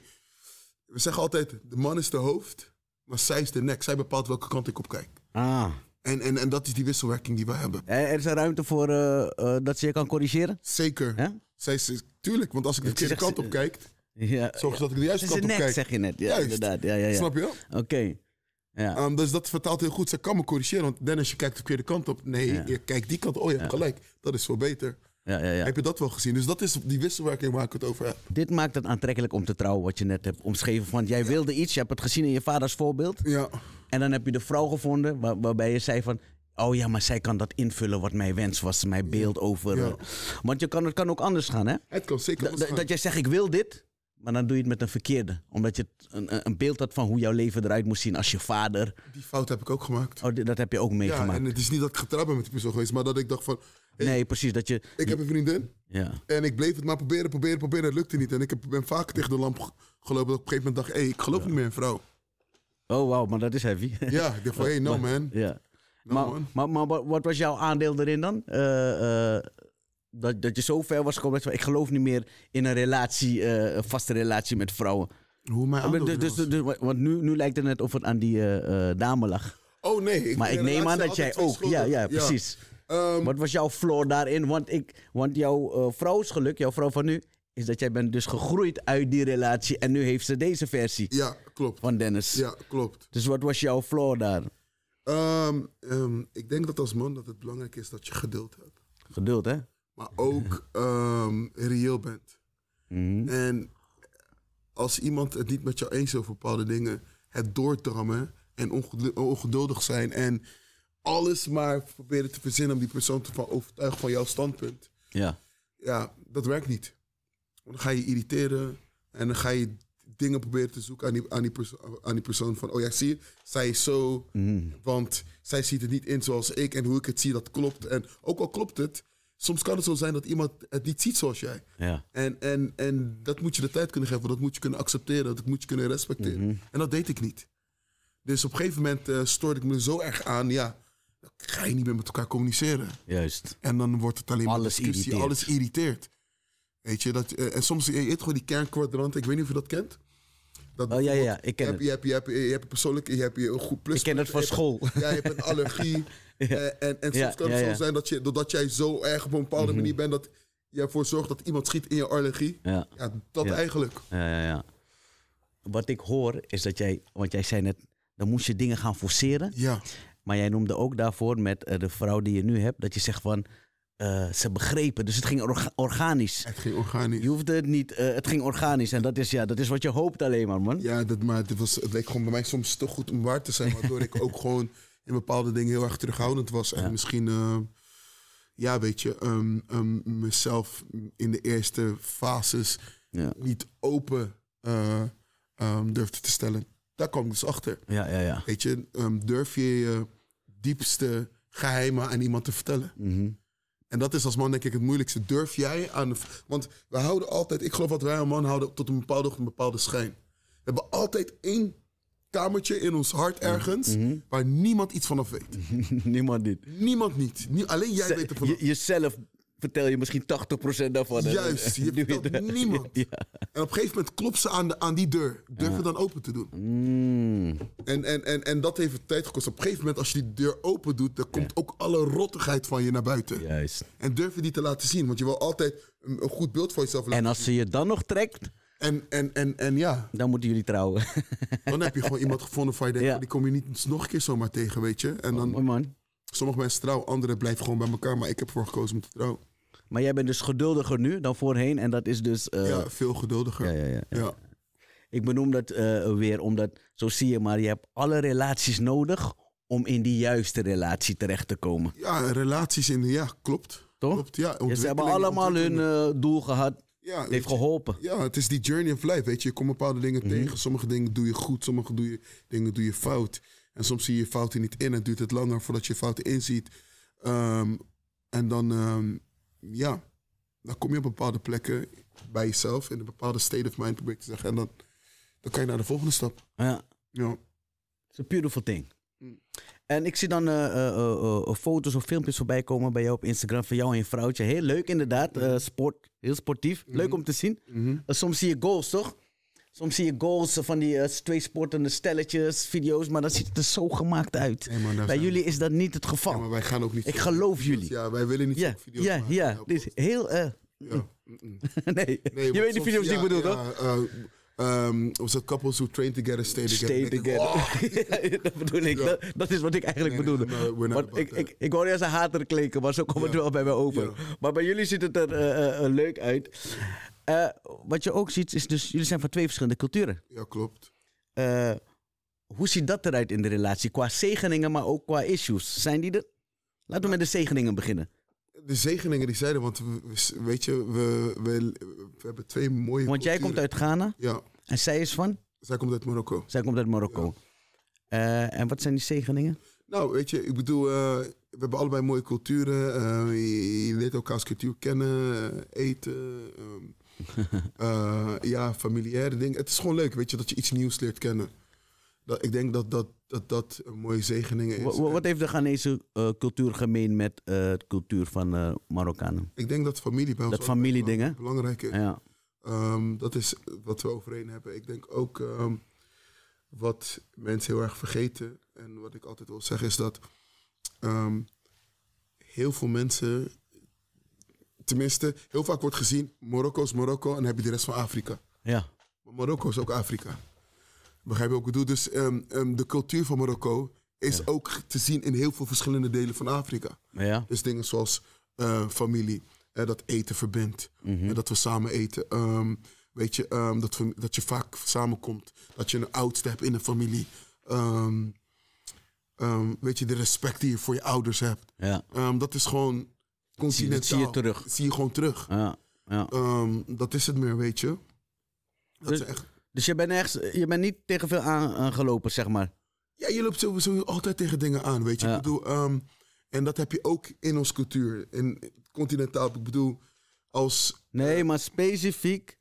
we zeggen altijd, de man is de hoofd, maar zij is de nek. Zij bepaalt welke kant ik op kijk. Ah. En, en, en dat is die wisselwerking die we hebben. Eh, er is er ruimte voor eh, dat ze je kan corrigeren? Zeker. Zij is tuurlijk, want als ik de verkeerde kant op kijk, ja, zorg ja. dat ik de juiste kant op kijk. zeg je net. Ja, inderdaad. Ja, ja, ja. Snap je? Oké. Ja. Ehm, dus dat vertaalt heel goed. Ze kan me corrigeren, want Dennis, je kijkt de verkeerde kant op. Nee, je kijkt die kant. Oh, je hebt gelijk. Dat is veel beter. Ja, ja, ja. Heb je dat wel gezien? Dus dat is die wisselwerking waar ik het over heb. Dit maakt het aantrekkelijk om te trouwen, wat je net hebt omschreven. Want jij wilde iets, je hebt het gezien in je vaders voorbeeld. Ja. En dan heb je de vrouw gevonden waarbij je zei van... Oh ja, maar zij kan dat invullen wat mijn wens was, mijn beeld over... Eh, want je kan, het kan ook anders gaan, hè? Het kan zeker anders gaan. Dat jij zegt, ik wil dit, maar dan doe je het met een verkeerde. Omdat je een, een beeld had van hoe jouw leven eruit moest zien als je vader. Die fout heb ik ook gemaakt. Oh, dat heb je ook meegemaakt. Ja, en het is niet dat ik getrouwd ben met die persoon geweest, maar dat ik dacht van... Nee, precies. Dat je... Ik heb een vriendin. Ja. En ik bleef het maar proberen, proberen, proberen. Het lukte niet. En ik heb, ben vaak tegen de lamp gelopen. Dat op een gegeven moment dacht, hé, hey, ik geloof niet meer in vrouw. Oh, wauw, maar dat is heavy. ja, ik dacht hé, hey, no man. Ja. No, maar, man. maar, Maar, wat was jouw aandeel erin dan? Eh, eh, dat, dat je zo ver was gekomen dat ik geloof niet meer in een relatie, eh, een vaste relatie met vrouwen. Hoe mijn aandeel dus, dus, dus Want nu, nu lijkt het net of het aan die dame lag. Oh nee. maar ik neem aan dat jij ook. Ja, ja, precies. Ehm, wat was jouw floor daarin? Want, ik, want jouw uh, eh, vrouwsgeluk, jouw vrouw van nu, is dat jij bent dus gegroeid uit die relatie en nu heeft ze deze versie. Ja, klopt. Van Dennis. Ja, klopt. Dus wat was jouw floor daar? Ehm, ehm, ik denk dat als man dat het belangrijk is dat je geduld hebt. Geduld, hè? Maar ook reëel bent. Mhm. En als iemand het niet met jou eens is over bepaalde dingen, het doortrammen en ongeduldig zijn en alles maar proberen te verzinnen om die persoon te overtuigen van jouw standpunt. Ja. Ja, dat werkt niet. dan ga je irriteren en dan ga je dingen proberen te zoeken aan die, aan die, aan die persoon van, oh ja, zie je, zij is zo, mm. want zij ziet het niet in zoals ik en hoe ik het zie, dat klopt. En ook al klopt het, soms kan het zo zijn dat iemand het niet ziet zoals jij. Ja. En, en, en dat moet je de tijd kunnen geven, dat moet je kunnen accepteren, dat moet je kunnen respecteren. Mhm. En dat deed ik niet. Dus op een gegeven moment uh, stoorde ik me zo erg aan, ja, ga je niet meer met elkaar communiceren. Juist. En dan wordt het alleen maar alles discussie, irriteert. alles irriteert. Weet je, dat, eh, en soms, je eet gewoon die kernkwadrant, ik weet niet of je dat kent. Dat oh ja, ja, ik ken je, hebt, je, hebt, je, hebt, je, persoonlijk, je hebt je een goed plus. Ik ken het van school. ja, je hebt een allergie. Eh, en, en, soms kan het zo zijn dat je, doordat jij zo erg op een bepaalde mhm. manier bent, dat je ervoor zorgt dat iemand schiet in je allergie. Ja, dat eigenlijk. Ja, ja, Wat ik hoor is dat jij, want jij zei net, dan moest je dingen gaan forceren. Ja. Maar jij noemde ook daarvoor met eh, de vrouw die je nu hebt, dat je zegt van. Eh, ze begrepen. Dus het ging organisch. Het ging organisch. Je hoefde het niet. Eh, het ging organisch. En dat is, ja, dat is wat je hoopt alleen maar, man. Ja, dat, maar het, was, het leek gewoon bij mij soms te goed om waar te zijn. Waardoor ik ook gewoon in bepaalde dingen heel erg terughoudend was. En misschien, ja, weet je, ehm, ehm, mezelf in de eerste fases niet open um, durfde te stellen. Daar kwam ik dus achter. Ja, ja, ja. Weet je, durf je diepste geheimen aan iemand te vertellen. Mhm. En dat is als man denk ik het moeilijkste. Durf jij aan... Want we houden altijd... Ik geloof dat wij een man houden tot een bepaalde, een bepaalde schijn. We hebben altijd één kamertje in ons hart mhm. ergens... Mhm. waar niemand iets vanaf weet. niemand dit. Niemand niet. alleen jij Z weet vanaf. Jezelf vertel je misschien 80% daarvan. Juist, je vertelt niemand. En op een gegeven moment klopt ze aan, de, aan die deur. Durf je dan open te doen. Mm. En, en, en, en dat heeft tijd gekost. Op een gegeven moment, als je die deur open doet, dan komt ook alle rottigheid van je naar buiten. Juist. En durf je die te laten zien, want je wil altijd een, goed beeld van jezelf laten zien. En als ze je dan nog trekt. En, en, en, en ja. Dan moeten jullie trouwen. Dan heb je gewoon iemand gevonden van je denkt, die kom je niet nog een keer zomaar tegen, weet je. En oh, dan, oh, man. Sommige mensen trouwen, anderen blijven gewoon bij elkaar. Maar ik heb ervoor gekozen om te trouwen. Maar jij bent dus geduldiger nu dan voorheen. En dat is dus... Eh, ja, veel geduldiger. ja, ja. ja. ja. Ik benoem dat eh, weer omdat, zo zie je maar, je hebt alle relaties nodig om in die juiste relatie terecht te komen. Ja, relaties in, ja, klopt. Toch? Klopt, ja. ze hebben allemaal hun eh, doel gehad. het heeft geholpen. Ja, het is die journey of life, weet je. Je komt bepaalde dingen mhm. tegen. Sommige dingen doe je goed, sommige doe je, dingen doe je fout. En soms zie je fouten niet in en duurt het langer voordat je fouten inziet. Ehm, en dan, ehm, ja, dan kom je op bepaalde plekken bij jezelf in een bepaalde state of mind, probeer ik te zeggen. En dan, dan kan je naar de volgende stap. Ja. ja. It's a beautiful thing. Mm. En ik zie dan eh, eh, eh, foto's of filmpjes voorbij komen bij jou op Instagram van jou en je vrouwtje. Heel leuk inderdaad, mm. sport, heel sportief. Mm-hmm. Leuk om te zien. Mm-hmm. soms zie je goals, toch? Soms zie je goals van die uh, twee sportende stelletjes, video's, maar dat ziet er zo gemaakt uit. Bij jullie is dat niet het geval. Ja, maar wij gaan ook niet. Ik geloof jullie. Ja, wij willen niet ja, video's ja, maken. Ja, dit is heel. Eh, ja. nee. je weet die video's die ik bedoel, toch? Um, eh, ehm, was ehm, couples who train together, stay together. Stay together. dat bedoel ik. Dat, is wat ik eigenlijk nee, bedoelde. ik, ik, ik hoor een hater klinken, maar zo komt het wel bij me over. Maar bij jullie ziet het er leuk uit. Eh, wat je ook ziet, is dus, jullie zijn van twee verschillende culturen. Ja, klopt. Eh, hoe ziet dat eruit in de relatie? Qua zegeningen, maar ook qua issues. Zijn die er? Laten we met de zegeningen beginnen. De zegeningen die zeiden, want we, weet je, we, hebben twee mooie. Want jij komt uit Ghana. Ja. En zij is van? Zij komt uit Marokko. Zij komt uit Marokko. Eh, en wat zijn die zegeningen? Nou, weet je, ik bedoel, we hebben allebei mooie culturen. Uh, je, je, leert elkaars cultuur kennen, eten. Ehm, Eh, ja, familiaire dingen. Het is gewoon leuk, weet je, dat je iets nieuws leert kennen. Dat, ik denk dat dat, dat dat een mooie zegening is. Wat, wat heeft de Ghanese eh, cultuur gemeen met de eh, cultuur van Marokkanen? Ik denk dat familie bij ons dat familiedingen. belangrijk is. Ja. Ehm, dat is wat we overeen hebben. Ik denk ook ehm, wat mensen heel erg vergeten. En wat ik altijd wil zeggen is dat ehm, heel veel mensen tenminste, heel vaak wordt gezien, Marokko is Marokko en dan heb je de rest van Afrika. Ja. Maar Marokko is ook Afrika. Begrijp je ook wat ik bedoel? Dus ehm, ehm, de cultuur van Marokko is ook te zien in heel veel verschillende delen van Afrika. Ja. Dus dingen zoals eh, familie, uh, dat eten verbindt, en mhm. dat we samen eten. Ehm, weet je, dat, we, dat je vaak samenkomt, dat je een oudste hebt in een familie. weet je, de respect die je voor je ouders hebt. Ja. dat is gewoon continentaal. Zie, je, terug. Zie je gewoon terug. Ja, ja. Ehm, dat is het meer, weet je. Dat dus, is echt... dus je bent, echt, je bent niet tegen veel aangelopen, eh, zeg maar. Ja, je loopt sowieso altijd tegen dingen aan, weet je. Ik bedoel, ehm, en dat heb je ook in ons cultuur. In continentaal, ik bedoel, als... Nee, maar specifiek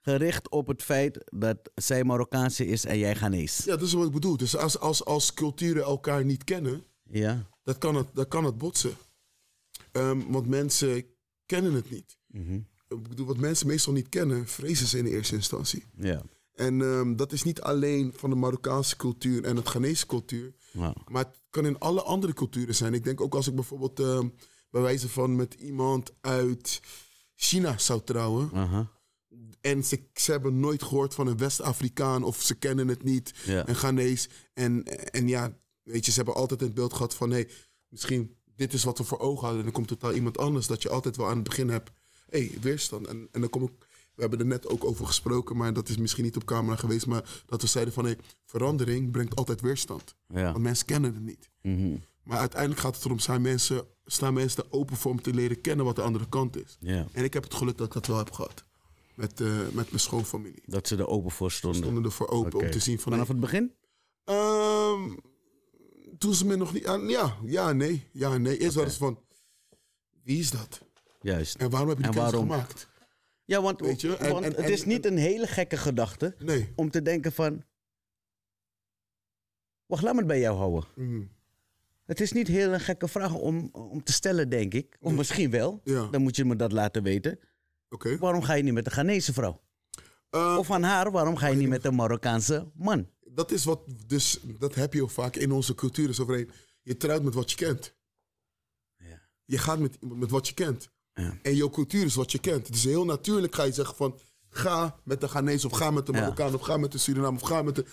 gericht op het feit dat zij Marokkaanse is en jij Ghanese. Ja, dat is wat ik bedoel. Dus als, als, als culturen elkaar niet kennen, ja. dat, kan het, dat kan het botsen. Ehm, want mensen kennen het niet. Mhm. Ik bedoel, wat mensen meestal niet kennen, vrezen ze in de eerste instantie. Ja. En ehm, dat is niet alleen van de Marokkaanse cultuur en het Ghanese cultuur. Maar het kan in alle andere culturen zijn. Ik denk ook als ik bijvoorbeeld ehm, bij wijze van met iemand uit China zou trouwen. En ze, hebben nooit gehoord van een West-Afrikaan of ze kennen het niet. en Een Ghanese. En, en ja, weet je, ze hebben altijd het beeld gehad van hé, hey, misschien dit is wat we voor ogen hadden. En dan komt totaal iemand anders. Dat je altijd wel aan het begin hebt, hé, hey, weerstand. En, en dan kom ik, we hebben er net ook over gesproken, maar dat is misschien niet op camera geweest. Maar dat we zeiden van, hé, hey, verandering brengt altijd weerstand. Want mensen kennen het niet. Mhm. Maar uiteindelijk gaat het erom, zijn mensen, staan mensen er open voor om te leren kennen wat de andere kant is. En ik heb het geluk dat ik dat wel heb gehad. Met, eh, met mijn schoonfamilie. Dat ze er open voor stonden. Stonden er voor open om te zien van... Vanaf het begin? Ehm, toen ze me nog niet aan. Ja, ja, nee. Ja, nee. Eerst was het van, wie is dat? Juist. En waarom heb je die gemaakt? Ja, want, Weet je? want het is niet een hele gekke gedachte nee. om te denken van, wacht, laat me het bij jou houden. Mm. Het is niet heel een gekke vraag om, om te stellen, denk ik. Of misschien wel. Dan moet je me dat laten weten. Okay. Waarom ga je niet met de Ghanese vrouw? Eh, of van haar, waarom ga je niet met een Marokkaanse man? Dat is wat, dus dat heb je ook vaak in onze cultuur. Is Je trouwt met wat je kent. Ja. Je gaat met, met wat je kent. Ja. En jouw cultuur is wat je kent. Dus heel natuurlijk ga je zeggen van, ga met de Ghanese of ga met de Marokkaan of ga met de Suriname of ga met de...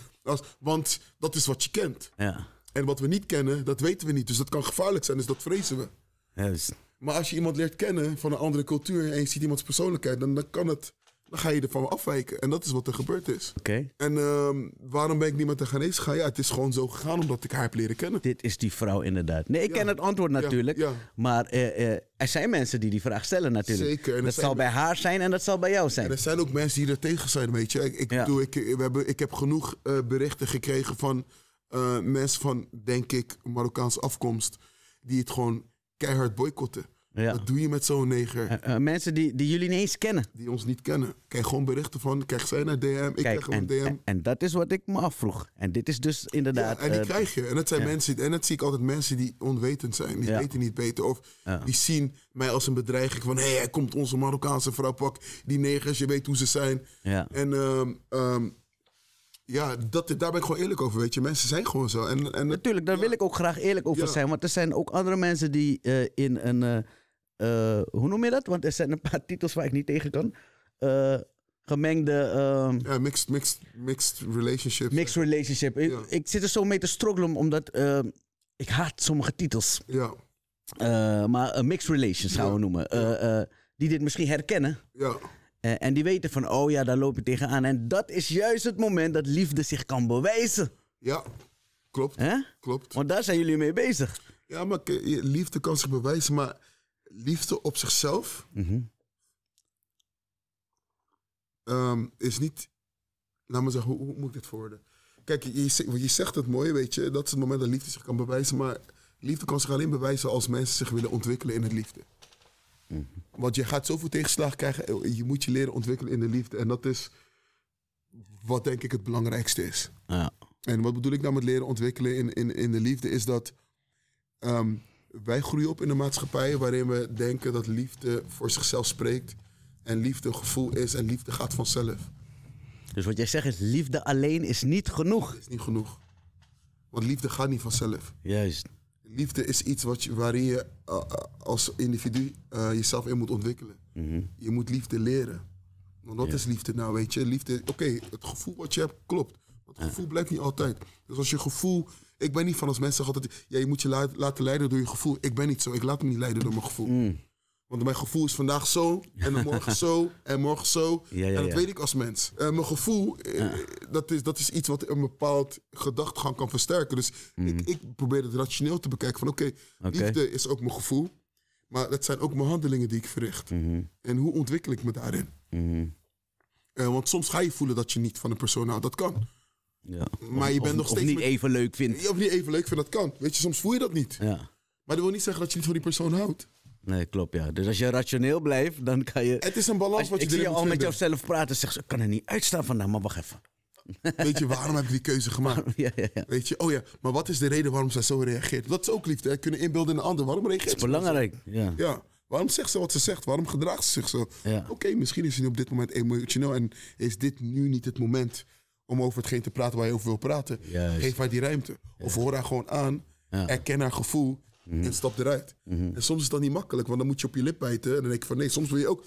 Want dat is wat je kent. Ja. En wat we niet kennen, dat weten we niet. Dus dat kan gevaarlijk zijn, dus dat vrezen we. Juist. Maar als je iemand leert kennen van een andere cultuur en je ziet iemands persoonlijkheid, dan, dan kan het dan ga je ervan afwijken. En dat is wat er gebeurd is. Oké. En ehm, waarom ben ik niet met haar gaan eens Ja, het is gewoon zo gegaan omdat ik haar heb leren kennen. Dit is die vrouw inderdaad. Nee, ik ken het antwoord natuurlijk. Ja. Maar eh, eh, er zijn mensen die die vraag stellen natuurlijk. Zeker. dat zal bij haar zijn en dat zal bij jou zijn. er zijn ook mensen die er tegen zijn, weet je. Ik, bedoel, ik, we hebben, ik heb genoeg eh, berichten gekregen van mensen van, denk ik, Marokkaanse afkomst... die het gewoon keihard boycotten. Ja. Dat doe je met zo'n neger. Eh, eh, mensen die, die jullie niet eens kennen. Die ons niet kennen. Krijg gewoon berichten van, krijg zij naar DM, ik krijg gewoon DM. En, en, dat is wat ik me afvroeg. En dit is dus inderdaad... en die eh, krijg je. En dat zijn mensen, en dat zie ik altijd mensen die onwetend zijn. Die weten niet beter. Of die zien mij als een bedreiging van, hé, hey, komt onze Marokkaanse vrouw pak. Die negers, je weet hoe ze zijn. En... Ehm, ehm, ja, dat, daar ben ik gewoon eerlijk over, weet je. Mensen zijn gewoon zo. En, en Natuurlijk, daar wil ik ook graag eerlijk over zijn. Want er zijn ook andere mensen die in een... Eh, hoe noem je dat? Want er zijn een paar titels waar ik niet tegen kan. Eh, gemengde. Ehm, mixed, mixed, mixed relationship. Mixed relationship. Ik, zit er zo mee te struggelen omdat ehm, ik haat sommige titels. Ja. Eh, maar mixed relations zouden we noemen. die dit misschien herkennen. Ja. en die weten van, oh ja, daar loop je tegenaan. En dat is juist het moment dat liefde zich kan bewijzen. Ja, klopt. klopt. Want daar zijn jullie mee bezig. Ja, maar liefde kan zich bewijzen, maar liefde op zichzelf mhm. ehm, is niet. Laat me zeggen, hoe, hoe, moet ik dit verwoorden? Kijk, je, je zegt het mooi, weet je, dat is het moment dat liefde zich kan bewijzen. Maar liefde kan zich alleen bewijzen als mensen zich willen ontwikkelen in het liefde. Mhm. Want je gaat zoveel tegenslag krijgen, je moet je leren ontwikkelen in de liefde. En dat is wat denk ik het belangrijkste is. Ja. En wat bedoel ik nou met leren ontwikkelen in, in, in de liefde, is dat ehm, wij groeien op in een maatschappij waarin we denken dat liefde voor zichzelf spreekt. En liefde een gevoel is en liefde gaat vanzelf. Dus wat jij zegt is, liefde alleen is niet genoeg. is niet genoeg. Want liefde gaat niet vanzelf. Juist. Liefde is iets wat waarin je eh, eh, als individu eh, jezelf in moet ontwikkelen. Mhm. Je moet liefde leren. Want wat is liefde nou, weet je? Liefde, oké, het gevoel wat je hebt klopt. Want het gevoel blijft niet altijd. Dus als je gevoel ik ben niet van als mensen altijd, ja, je moet je laten leiden door je gevoel. Ik ben niet zo, ik laat me niet leiden door mijn gevoel. Mm. Want mijn gevoel is vandaag zo, en morgen zo, en morgen zo. en dat weet ik als mens. Eh, mijn gevoel, eh, ah. dat, is, dat is iets wat een bepaald gedachtgang kan versterken. Dus ik, mm. ik, probeer het rationeel te bekijken van oké, liefde is ook mijn gevoel. Maar dat zijn ook mijn handelingen die ik verricht. Mm-hmm. En hoe ontwikkel ik me daarin? Mm-hmm. Eh, want soms ga je voelen dat je niet van een persoon houdt. Dat kan. Ja. Maar of, je bent nog steeds. Of niet even leuk vindt. Of niet even leuk vindt, dat kan. Weet je, soms voel je dat niet. Ja. Maar dat wil niet zeggen dat je niet van die persoon houdt. Nee, klopt ja. Dus als je rationeel blijft, dan kan je. Het is een balans als, wat je Ik je al met jouzelf praten. Zeg, ik kan er niet uitstaan vandaag, maar wacht even. Weet je, waarom heb ik die keuze gemaakt? Ja, ja, ja. Weet je, oh ja, maar wat is de reden waarom zij zo reageert? Dat is ook liefde, hè? kunnen inbeelden in de ander. Waarom reageert ze? Dat is belangrijk, ja. ja. Waarom zegt ze wat ze zegt? Waarom gedraagt ze zich zo? Oké, misschien is ze op dit moment emotioneel en is dit nu niet het moment om over hetgeen te praten waar je over wil praten. Geef haar die ruimte. Of hoor haar gewoon aan, erken haar gevoel mhm. en stap eruit. Mhm. En soms is dat niet makkelijk, want dan moet je op je lip bijten. En dan denk je van nee, soms wil je ook.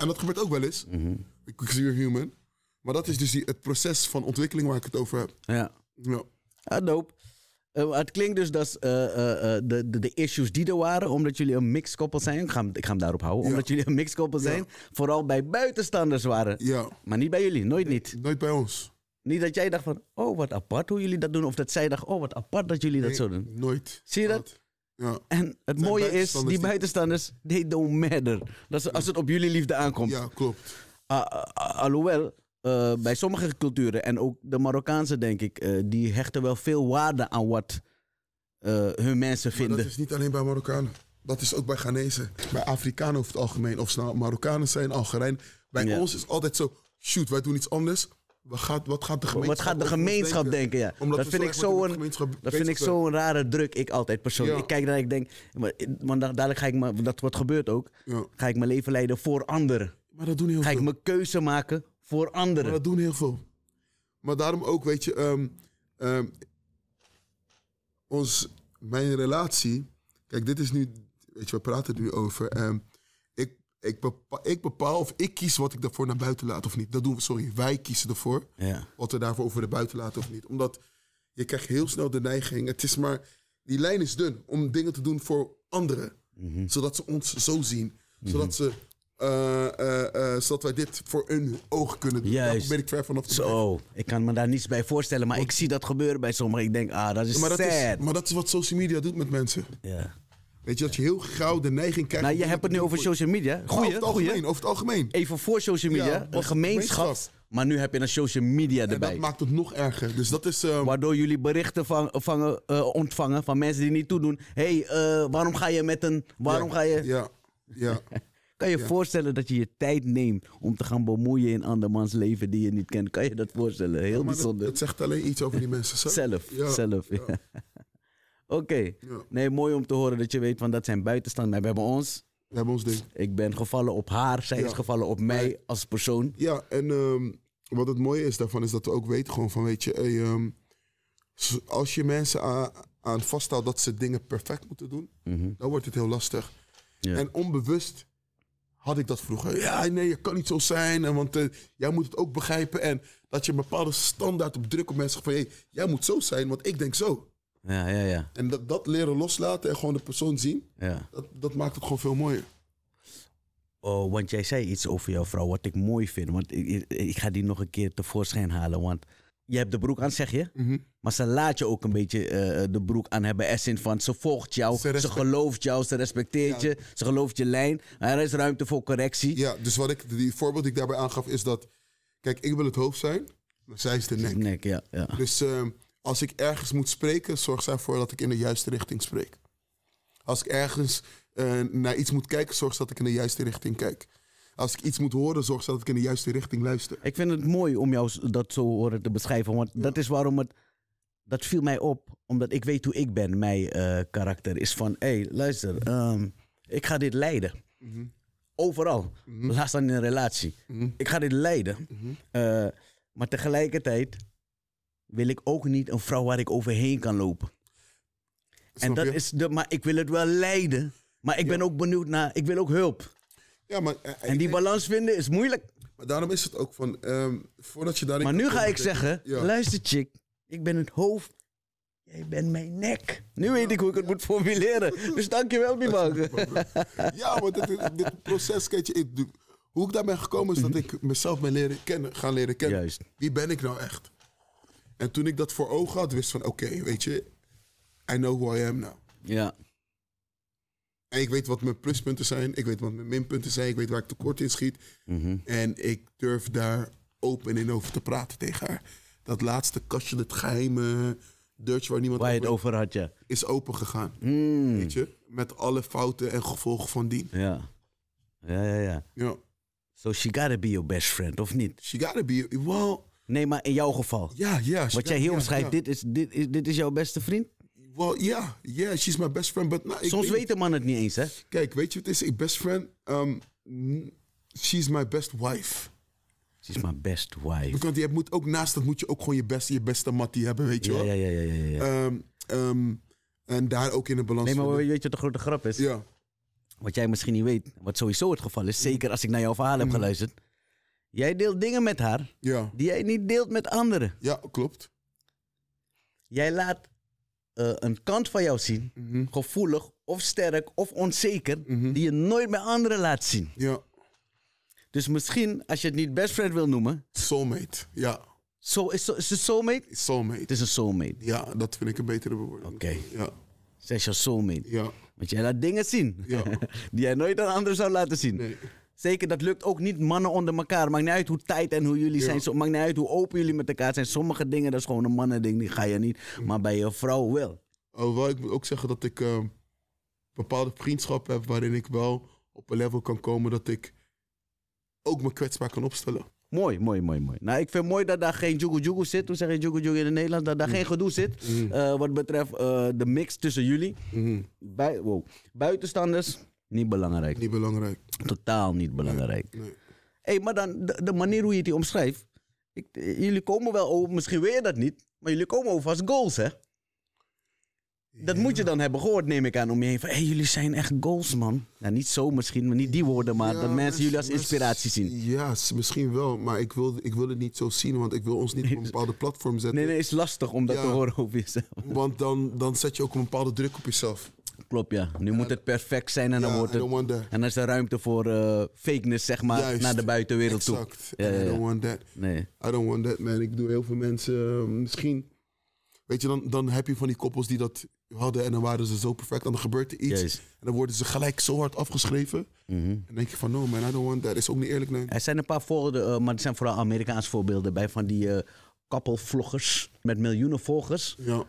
En dat gebeurt ook wel eens. Mm. Ik zie weer human. Maar dat is dus die, het proces van ontwikkeling waar ik het over heb. Ja. ja. Ja, ah, dope. Eh, het klinkt dus dat eh, eh, de, de, issues die er waren, omdat jullie een mixkoppel zijn. Ik ga, ik ga hem daarop houden. Omdat jullie een mixkoppel zijn, vooral bij buitenstanders waren. Ja. Maar niet bij jullie, nooit niet. Nooit bij ons. Niet dat jij dacht van, oh wat apart hoe jullie dat doen. Of dat zij dacht, oh wat apart dat jullie dat zo doen. Nooit. Zie je dat? Ja. En het mooie is, die buitenstanders, they don't matter. Dat is, als het op jullie liefde aankomt. Ja, klopt. Ah, ah, ah, alhoewel, eh, bij sommige culturen en ook de Marokkaanse, denk ik, eh, die hechten wel veel waarde aan wat eh, hun mensen vinden. dat is niet alleen bij Marokkanen. Dat is ook bij Ghanese, bij Afrikanen over het algemeen. Of ze nou Marokkanen zijn, Algerijn. Bij ons is altijd zo, shoot, wij doen iets anders. Wat gaat, wat gaat de gemeenschap, wat gaat de gemeenschap denken? ja. Omdat dat vind, ik zo een, dat vind ik zo'n rare druk, ik altijd persoonlijk. Ik kijk naar, ik denk, maar, want dadelijk ga ik, maar, dat wat gebeurt ook, ga ik mijn leven leiden voor anderen. Maar dat doen heel Ga veel. ik mijn keuze maken voor anderen. dat doen heel veel. Maar daarom ook, weet je, ehm, ehm, ons, mijn relatie. Kijk, dit is nu, weet je, we praten nu over. Ehm, ik, ik, bepaal, of ik kies wat ik daarvoor naar buiten laat of niet. Dat doen we, sorry, wij kiezen ervoor. Ja. Wat we daarvoor over naar buiten laten of niet. Omdat je krijgt heel snel de neiging. Het is maar, die lijn is dun om dingen te doen voor anderen. Mhm. Zodat ze ons zo zien. Zodat mhm. ze eh, eh, eh, zodat wij dit voor hun oog kunnen doen. Juist. ben ik ver vanaf te Zo, ik kan me daar niets bij voorstellen. Maar ik zie dat gebeuren bij sommigen. Ik denk, ah, dat is maar dat sad. Is, maar dat is wat social media doet met mensen. Ja. Weet je, dat je heel gauw de neiging krijgt... Nou, je hebt het nu over social media. Goeie, over het algemeen, over het algemeen. Even voor social media, Een gemeenschap. Maar nu heb je een social media erbij. En dat maakt het nog erger. Dus dat is, ehm, Waardoor jullie berichten van, ontvangen van mensen die niet toedoen. Hé, hey, waarom ga je met een... Waarom ga je... Ja, ja. Kan je voorstellen dat je je tijd neemt om te gaan bemoeien in andermans leven die je niet kent? Kan je dat voorstellen? Heel bijzonder. Het zegt alleen iets over die mensen zelf. Zelf, ja. Oké. Nee, mooi om te horen dat je weet van dat zijn buitenstanders. Maar hebben ons... We hebben ons ding. Ik ben gevallen op haar, zij is gevallen op mij als persoon. Ja, en ehm, wat het mooie is daarvan is dat we ook weten gewoon van, weet je... Ehm, als je mensen aan, aan vasthoudt dat ze dingen perfect moeten doen, mhm. dan wordt het heel lastig. Ja. En onbewust had ik dat vroeger. Ja, nee, je kan niet zo zijn, en want eh, jij moet het ook begrijpen. En dat je een bepaalde standaard op druk op mensen van... Hey, jij moet zo zijn, want ik denk zo. Ja, ja, ja. En dat, dat leren loslaten en gewoon de persoon zien, ja. dat, dat maakt het gewoon veel mooier. Oh, want jij zei iets over jouw vrouw, wat ik mooi vind. Want ik, ik, ik ga die nog een keer tevoorschijn halen. Want je hebt de broek aan, zeg je. Mhm. Maar ze laat je ook een beetje eh, de broek aan hebben. Er zin van ze volgt jou, ze, gelooft jou, ze respecteert je, ze gelooft je lijn. Er is ruimte voor correctie. Ja, dus wat ik, die voorbeeld die ik daarbij aangaf is dat. Kijk, ik wil het hoofd zijn, maar zij is de nek. nek ja, ja. Dus ehm, als ik ergens moet spreken, zorg zij ervoor dat ik in de juiste richting spreek. Als ik ergens eh, naar iets moet kijken, zorg dat ik in de juiste richting kijk als ik iets moet horen, zorg dat ik in de juiste richting luister. Ik vind het mooi om jou dat zo horen te beschrijven. Want dat is waarom het. Dat viel mij op, omdat ik weet hoe ik ben. Mijn eh, karakter is van: hé, hey, luister, ehm, ik ga dit leiden. Mhm. Overal. Mm -hmm. Laatst dan in een relatie. Mhm. Ik ga dit leiden. Mhm. Eh, maar tegelijkertijd wil ik ook niet een vrouw waar ik overheen kan lopen. en dat is de, maar ik wil het wel leiden. Maar ik ben ook benieuwd naar, ik wil ook hulp. Eh, en die eh, balans vinden is moeilijk. Maar daarom is het ook van, ehm, voordat je daarin... Maar nu ga ik zeggen, luister chick, ik ben het hoofd, jij bent mijn nek. Nu weet ik hoe ik het moet formuleren. Dus dankjewel, Bibak. ja, want dit, dit proces, kijk je, hoe ik daar ben gekomen is dat mhm. ik mezelf ben leren kennen, gaan leren kennen. Juist. Wie ben ik nou echt? En toen ik dat voor ogen had, wist van, oké, weet je, I know who I am now. Ja. En ik weet wat mijn pluspunten zijn, ik weet wat mijn minpunten zijn, ik weet waar ik tekort in schiet. Mhm. En ik durf daar open en over te praten tegen haar. Dat laatste kastje, dat geheime deurtje waar niemand waar je het over had, ja. is open gegaan. Mm. Weet je? Met alle fouten en gevolgen van dien. Ja. Ja, ja, ja. ja. So she gotta be your best friend, of niet? She gotta be, well... Nee, maar in jouw geval. Ja, ja. Wat jij hier omschrijft, dit, is, dit, is, dit is jouw beste vriend? Well, ja, yeah, she's my best friend. But, Soms weet, weten man het niet eens, hè? Kijk, weet je wat is? Ik best friend, um, she's my best wife. She's my best wife. Want je moet ook naast dat moet je ook gewoon je beste, je beste mattie hebben, weet je wel? Ja, ja, ja, ja. ja. Um, um, en daar ook in de balans. Nee, maar weet je wat de grote grap is? Ja. Wat jij misschien niet weet, wat sowieso het geval is, zeker als ik naar jouw verhaal heb mm. geluisterd. Jij deelt dingen met haar ja. die jij niet deelt met anderen. Ja, klopt. Jij laat eh, een kant van jou zien, mhm. gevoelig of sterk of onzeker, mhm. die je nooit bij anderen laat zien. Ja. Dus misschien, als je het niet best friend wil noemen. Soulmate, ja. is, is het soulmate? Soulmate. Het is een soulmate. Ja, dat vind ik een betere bewoording. Oké. Ja. Zeg is soulmate. Ja. Want jij laat dingen zien die jij nooit aan anderen zou laten zien. Nee. Zeker, dat lukt ook niet mannen onder elkaar. Maakt niet uit hoe tijd en hoe jullie zijn. Zo, maakt niet uit hoe open jullie met elkaar zijn. Sommige dingen, dat is gewoon een mannending, die ga je niet. Maar bij je vrouw wel. Alhoewel, oh, ik moet ook zeggen dat ik uh, bepaalde vriendschappen heb waarin ik wel op een level kan komen dat ik ook me kwetsbaar kan opstellen. Mooi, mooi, mooi, mooi. Nou, ik vind mooi dat daar geen jugu-jugu zit. Hoe zeg je jugu-jugu in Nederland, Nederlands? Dat daar mm. geen gedoe zit. Mm. Eh, wat betreft eh, de mix tussen jullie. Mm. Bij, wow. Buitenstanders niet belangrijk. Niet belangrijk. Totaal niet belangrijk. Hey, maar dan de, manier hoe je die omschrijft. jullie komen wel over, misschien weer dat niet, maar jullie komen over als goals, hè? Dat moet je dan hebben gehoord, neem ik aan, om je heen. Van, hey, jullie zijn echt goals, man. Nou, niet zo misschien, maar niet die woorden, maar dat mensen jullie als inspiratie zien. Ja, misschien wel, maar ik wil, ik wil het niet zo zien, want ik wil ons niet op een bepaalde platform zetten. Nee, nee, is lastig om dat te horen over jezelf. Want dan, dan zet je ook een bepaalde druk op jezelf. Klopt, ja. Nu moet het perfect zijn en dan wordt het... En dan is er ruimte voor uh, fakeness, zeg maar, naar de buitenwereld toe. Exact. I don't want that. Nee. I don't want that, man. Ik doe heel veel mensen eh, misschien... Weet je, dan, dan heb je van die koppels die dat hadden en dan waren ze zo perfect. En dan gebeurt er iets en dan worden ze gelijk zo hard afgeschreven. Mhm. En dan denk je van, no man, I don't want that. Is ook niet eerlijk, nee. Er zijn een paar voorbeelden, eh, maar het zijn vooral Amerikaanse voorbeelden bij van die eh, koppelvloggers met miljoenen volgers. Ja.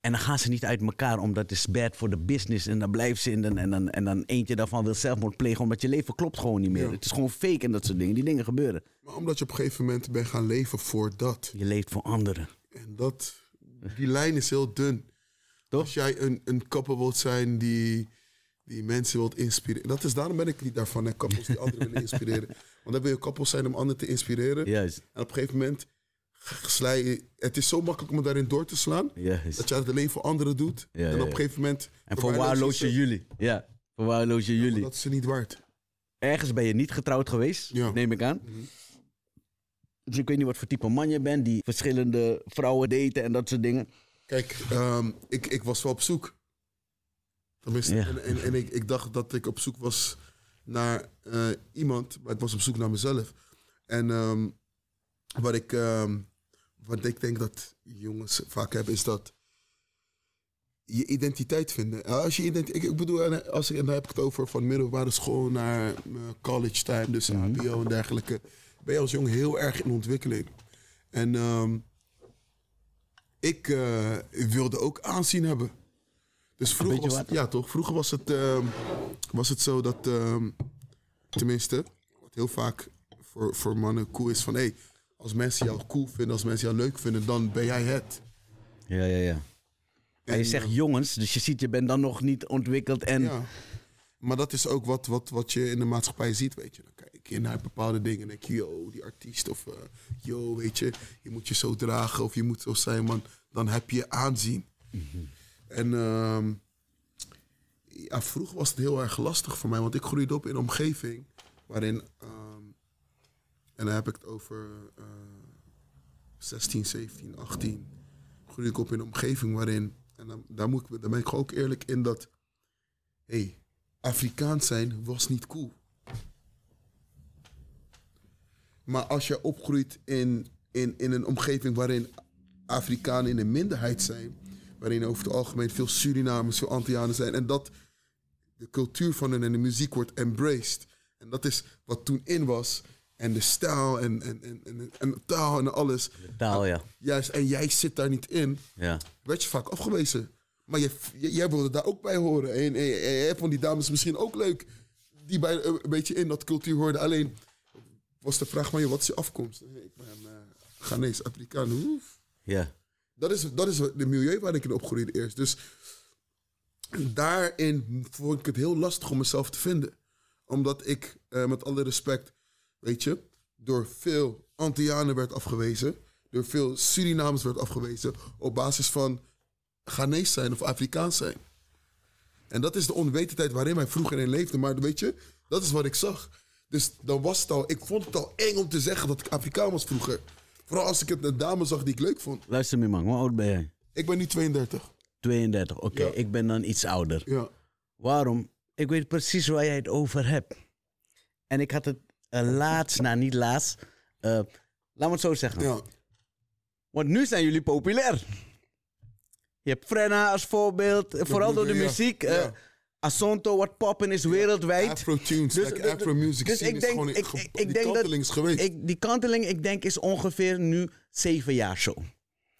En dan gaan ze niet uit elkaar, omdat het is bad voor de business. En dan blijven ze in. En, en, dan, en dan eentje daarvan wil zelfmoord plegen, omdat je leven klopt gewoon niet meer. Het is gewoon fake en dat soort dingen. Die dingen gebeuren. Maar omdat je op een gegeven moment bent gaan leven voor dat. Je leeft voor anderen. En dat die lijn is heel dun. Toch? Als jij een, een koppel wilt zijn die, die mensen wilt inspireren. Dat is, daarom ben ik niet daarvan, hè, koppels die anderen willen inspireren. Want dan wil je koppels zijn om anderen te inspireren. En op een gegeven moment slij je... Het is zo makkelijk om daarin door te slaan. Dat je het alleen voor anderen doet. en op een gegeven moment... En voor waar je jullie? Ja, voor waar je jullie? Dat is ze niet waard. Ergens ben je niet getrouwd geweest, neem ik aan. Mhm. Dus ik weet niet wat voor type man je bent die verschillende vrouwen daten en dat soort dingen. Kijk, ehm, ik, ik was wel op zoek. Tenminste, en, en, ik, ik dacht dat ik op zoek was naar eh, iemand, maar ik was op zoek naar mezelf. En ehm, wat, ik, ehm, wat ik denk dat jongens vaak hebben, is dat je identiteit vinden. Eh, als je identiteit, ik, bedoel, eh, als ik, en daar heb ik het over van middelbare school naar college time, dus mm en dergelijke ben je als jong heel erg in ontwikkeling. En ehm, eh, ik wilde ook aanzien hebben. Dus vroeger was, het, ja, toch? vroeger was het, ehm, was het zo dat, ehm, tenminste, wat heel vaak voor, voor mannen cool is van hé, hey, als mensen jou cool vinden, als mensen jou leuk vinden, dan ben jij het. Ja, ja, ja. En, je zegt eh, jongens, dus je ziet, je bent dan nog niet ontwikkeld en... Ja. Maar dat is ook wat, wat, wat je in de maatschappij ziet, weet je. Dan keer naar bepaalde dingen en denk je, yo, die artiest of uh, yo, weet je, je moet je zo dragen of je moet zo zijn, man. Dan heb je aanzien. Mm En um, ja, vroeg was het heel erg lastig voor mij, want ik groeide op in een omgeving waarin, ehm, en dan heb ik het over 16, 17, 18, groeide ik op in een omgeving waarin, en dan, daar, moet ik, daar ben ik ook eerlijk in dat, hey, Afrikaans zijn was niet cool. Maar als je opgroeit in, in, in een omgeving waarin Afrikanen in een minderheid zijn, waarin over het algemeen veel Surinamers, veel Antianen zijn, en dat de cultuur van hun en de muziek wordt embraced. En dat is wat toen in was. En de stijl en, en, en, en, en taal en alles. De taal, ja. Juist, en jij zit daar niet in. Ja. Werd je vaak afgewezen. Maar je, jij wilde daar ook bij horen. En, en, en, vond die dames misschien ook leuk. Die bij, een beetje in dat cultuur hoorden. Alleen was de vraag van je, wat is je afkomst? ik ben uh, Ghanese, Afrikaan. Ja. Dat is, dat is de milieu waar ik in opgroeide eerst. Dus daarin vond ik het heel lastig om mezelf te vinden. Omdat ik, eh, met alle respect, weet je, door veel Antianen werd afgewezen. Door veel Surinamers werd afgewezen. Op basis van Ghanese zijn of Afrikaans zijn. En dat is de onwetendheid waarin wij vroeger in leefden. Maar weet je, dat is wat ik zag. Dus dan was het al, ik vond het al eng om te zeggen dat ik Afrikaan was vroeger. Vooral als ik het een dame zag die ik leuk vond. Luister me man, hoe oud ben jij? Ik ben nu 32. 32, oké, ik ben dan iets ouder. Ja. Waarom? Ik weet precies waar jij het over hebt. En ik had het eh, laatst, nou niet laatst, eh, laat me het zo zeggen. Ja. Want nu zijn jullie populair. Je hebt Frenna als voorbeeld, vooral door de muziek. Eh, Asonto, wat poppen is wereldwijd. Afro-tunes, dus, like afro-music dus ik denk, is gewoon ik, ik, dat die kanteling is geweest. die kanteling, ik denk, is ongeveer nu zeven jaar zo.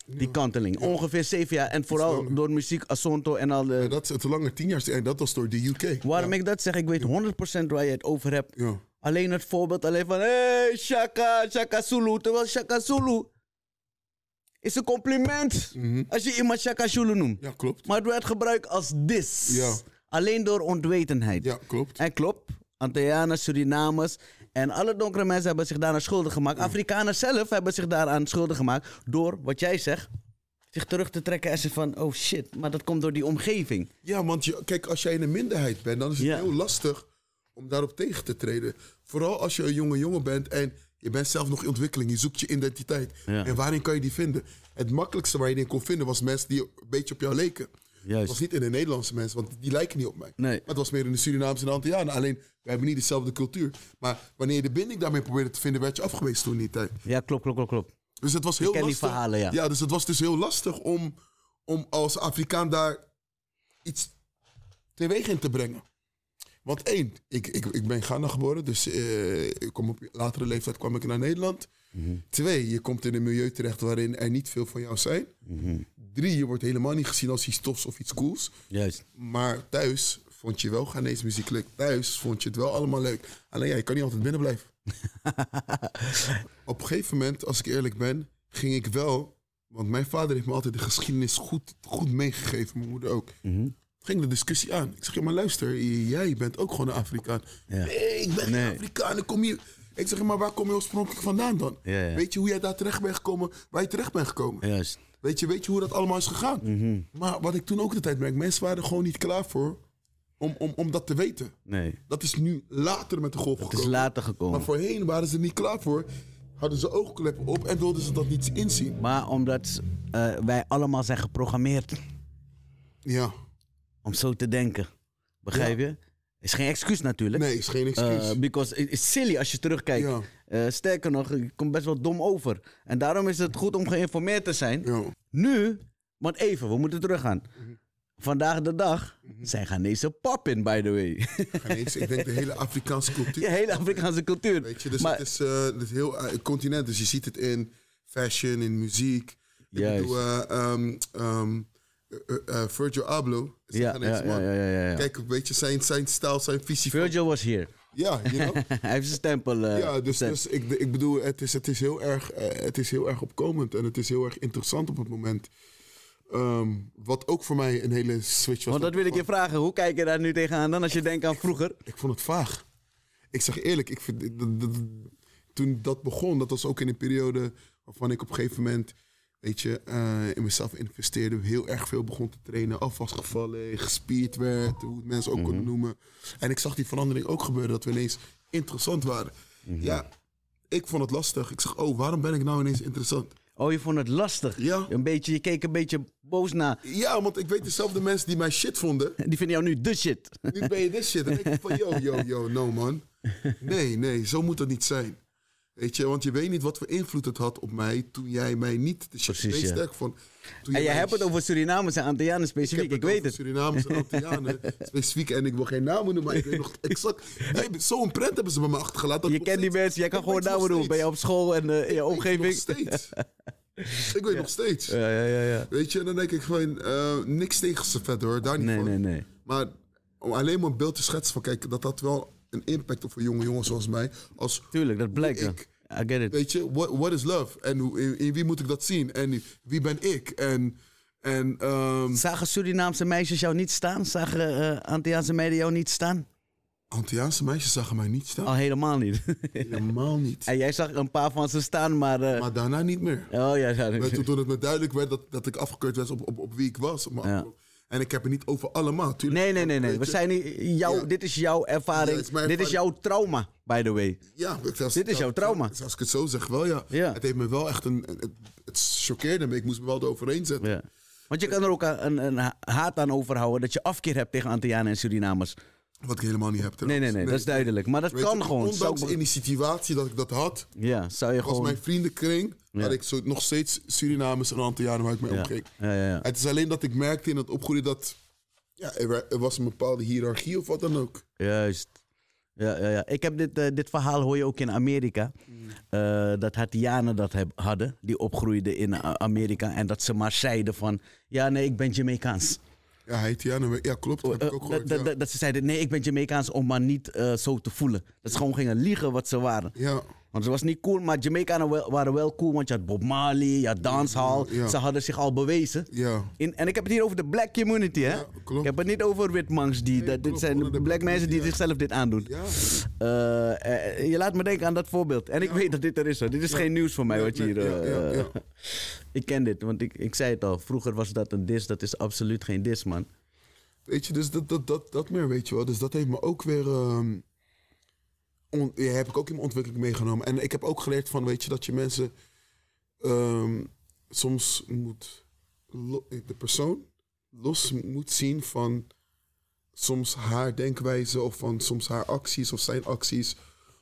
Die kanteling. Ongeveer zeven jaar. En vooral door muziek, Asonto en al de... Ja, dat is het lange tien jaar. Eh, dat was door de UK. Waarom ik dat zeg, ik weet 100% waar je het over hebt. Alleen het voorbeeld alleen van... hey, Shaka, Shaka Zulu. Terwijl Shaka Zulu is een compliment. Mhm. Als je iemand Shaka Zulu noemt. Ja, klopt. Maar het werd gebruikt als dis. Ja. Alleen door ontwetenheid. Ja, klopt. En klopt. Antillianen, Surinamers en alle donkere mensen hebben zich daaraan schuldig gemaakt. Afrikanen zelf hebben zich daaraan schuldig gemaakt door, wat jij zegt, zich terug te trekken en ze van, oh shit, maar dat komt door die omgeving. Ja, want je, kijk, als jij in een minderheid bent, dan is het heel lastig om daarop tegen te treden. Vooral als je een jonge jongen bent en je bent zelf nog in ontwikkeling, je zoekt je identiteit. En waarin kan je die vinden? Het makkelijkste waar je die in kon vinden was mensen die een beetje op jou leken. Het was niet in de Nederlandse mensen, want die lijken niet op mij. Nee. Maar het was meer in de Surinaamse en Antillianen. Alleen, we hebben niet dezelfde cultuur. Maar wanneer je de binding daarmee probeerde te vinden, werd je afgewezen toen die tijd. Ja, klopt, klopt, klopt. Dus het was heel Ik ken lastig. Die verhalen, ja. ja. dus het was dus heel lastig om, om als Afrikaan daar iets teweeg in te brengen. Want één, ik, ik, ik ben Ghana geboren, dus uh, ik kom op latere leeftijd kwam ik naar Nederland. Twee, je komt in een milieu terecht waarin er niet veel van jou zijn. Drie, je wordt helemaal niet gezien als iets tofs of iets cools. Juist. Maar thuis vond je wel Ghanese muziek leuk. Thuis vond je het wel allemaal leuk. Alleen ja, je kan niet altijd binnen blijven. Op een gegeven moment, als ik eerlijk ben, ging ik wel... Want mijn vader heeft me altijd de geschiedenis goed, goed meegegeven, mijn moeder ook. Mhm. ging de discussie aan. Ik zeg, ja, maar luister, jij bent ook gewoon een Afrikaan. Nee, ik ben geen Afrikaan, ik kom hier. Ik zeg, maar waar kom je oorspronkelijk vandaan dan? Weet je hoe jij daar terecht bent gekomen, waar je terecht bent gekomen? Juist. Weet je, weet je hoe dat allemaal is gegaan? Mhm. Maar wat ik toen ook de tijd merk, mensen waren er gewoon niet klaar voor om, om, om dat te weten. Nee. Dat is nu later met de golf gekomen. Het is later gekomen. Maar voorheen waren ze niet klaar voor. Hadden ze oogkleppen op en wilden ze dat niet inzien. Maar omdat eh, wij allemaal zijn geprogrammeerd. Ja. Om zo te denken. Begrijp je? Is geen excuus natuurlijk. Nee, is geen eh, excuus. Uh, because it's is silly als je terugkijkt. Eh, sterker nog, je komt best wel dom over. En daarom is het goed om geïnformeerd te zijn. Ja. Nu, want even, we moeten teruggaan. Mhm. Vandaag de dag mhm. zijn Ghanese in, by the way. Ghanese, ik denk de hele Afrikaanse cultuur. de hele Afrikaanse cultuur. Weet je, dus het is uh, het heel continent. Dus je ziet het in fashion, in muziek. Ik juist. Ehm, ehm, uh, Virgil Abloh. Is ja, ja, ja, ja, ja, Kijk, een beetje zijn, zijn stijl, zijn visie. Virgil was hier. Ja, you know? hij heeft zijn stempel. ja, dus, dus ik, ik bedoel, het is, het, is heel erg, het is heel erg opkomend en het is heel erg interessant op het moment. Ehm, wat ook voor mij een hele switch was. Want dat wil ik je vragen, hoe kijk je daar nu tegenaan dan als je denkt aan vroeger? Ik, vond het vaag. Ik zeg eerlijk, ik vind, toen dat begon, dat was ook in een periode waarvan ik op een gegeven moment weet je, eh, in mezelf investeerde, heel erg veel begon te trainen, afwasgevallen, gevallen, gespierd werd, hoe het mensen ook mm noemen. En ik zag die verandering ook gebeuren, dat we ineens interessant waren. Mhm. Ja, ik vond het lastig. Ik zeg, oh, waarom ben ik nou ineens interessant? Oh, je vond het lastig? Ja. Een beetje, je keek een beetje boos naar. Ja, want ik weet dezelfde mensen die mij shit vonden. Die vinden jou nu de shit. Nu ben je de shit. En ik van, yo, yo, yo, no man. Nee, nee, zo moet dat niet zijn. Weet je, want je weet niet wat voor invloed het had op mij toen jij mij niet de Precies, ja. en je hebt het over Surinamers en Antianen specifiek, ik, ik weet het. Surinamers en Antianen. specifiek, en ik wil geen namen noemen, maar ik weet nog exact. Zo'n print hebben ze bij me achtergelaten. Je kent die mensen, jij kan gewoon namen noemen. Ben je op school en eh, in je omgeving? Ik weet nog steeds. ik weet ja. nog steeds. Ja, weet je, en dan denk ik gewoon, eh, niks tegen ze verder hoor, daar niet nee, van. Nee, nee, nee. Maar om alleen maar een beeld te schetsen van, kijk, dat dat wel een impact op een jonge jongens zoals mij. Als Tuurlijk, dat blijkt. Ik, I get it. Weet je, what, what is love? En in, wie moet ik dat zien? En wie ben ik? En, en, um... Zagen Surinaamse meisjes jou niet staan? Zagen uh, eh, Antilliaanse meiden jou niet staan? Antiaanse meisjes zagen mij niet staan. Al helemaal niet. helemaal niet. En jij zag een paar van ze staan, maar. Eh, maar daarna niet meer. Oh ja, ja. Toen, toen het me duidelijk werd dat, dat ik afgekeurd werd op, op, op wie ik was. maar. En ik heb het niet over allemaal, natuurlijk. Nee, nee, nee. nee. We zijn niet, jou, Dit is jouw ervaring. Dit is jouw trauma, by the way. Ja, dit is jouw trauma. Als ik het zo zeg, wel ja. Het heeft me wel echt een. Het, het choqueerde me. Ik moest me wel eroverheen zetten. Want je kan er ook een, een haat aan overhouden dat je afkeer hebt tegen Antillianen en Surinamers. Wat ik helemaal niet heb Nee, nee, nee, dat is duidelijk. Maar dat kan gewoon. Ondanks in die situatie dat ik dat had, ja, zou je was gewoon... mijn vriendenkring, ja. had ik zo, nog steeds Surinamers en aantal waar ik mee ja. omging. Ja, het is alleen dat ik merkte in het opgroeien dat ja, er, was een bepaalde hiërarchie of wat dan ook. Juist. Ja, ja, ja. Ik heb dit, eh, dit verhaal hoor je ook in Amerika. Mm. Eh, dat Haitianen dat heb, hadden, die opgroeiden in Amerika. En dat ze maar zeiden van, ja nee, ik ben Jamaicaans. Ja, Haitianen. Ja, klopt. Dat, ik ook eh, eh, dat, ze zeiden, nee, ik ben Jamaicaans om maar niet eh, zo te voelen. Dat ze gewoon gingen liegen wat ze waren. Ja. Want het was niet cool, maar Jamaicanen waren wel cool. Want je had Bob Marley, je had dancehall. Ze hadden zich al bewezen. Ja. In, en ik heb het hier over de black community, hè? Ik heb het niet over witmangs. Die, dit zijn black mensen die zichzelf dit aandoen. Ja. je laat me denken aan dat voorbeeld. En ik weet dat dit er is, hoor. Dit is geen nieuws voor mij, wat je hier... ik ken dit, want ik, ik zei het al. Vroeger was dat een dis, dat is absoluut geen dis, man. Weet je, dus dat, dat, dat, dat meer, weet je wel. Dus dat heeft me ook weer... Um, heb ik ook in mijn ontwikkeling meegenomen. En ik heb ook geleerd van, weet je, dat je mensen... Ehm, soms moet... De persoon los moet zien van soms haar denkwijze of van soms haar acties of zijn acties.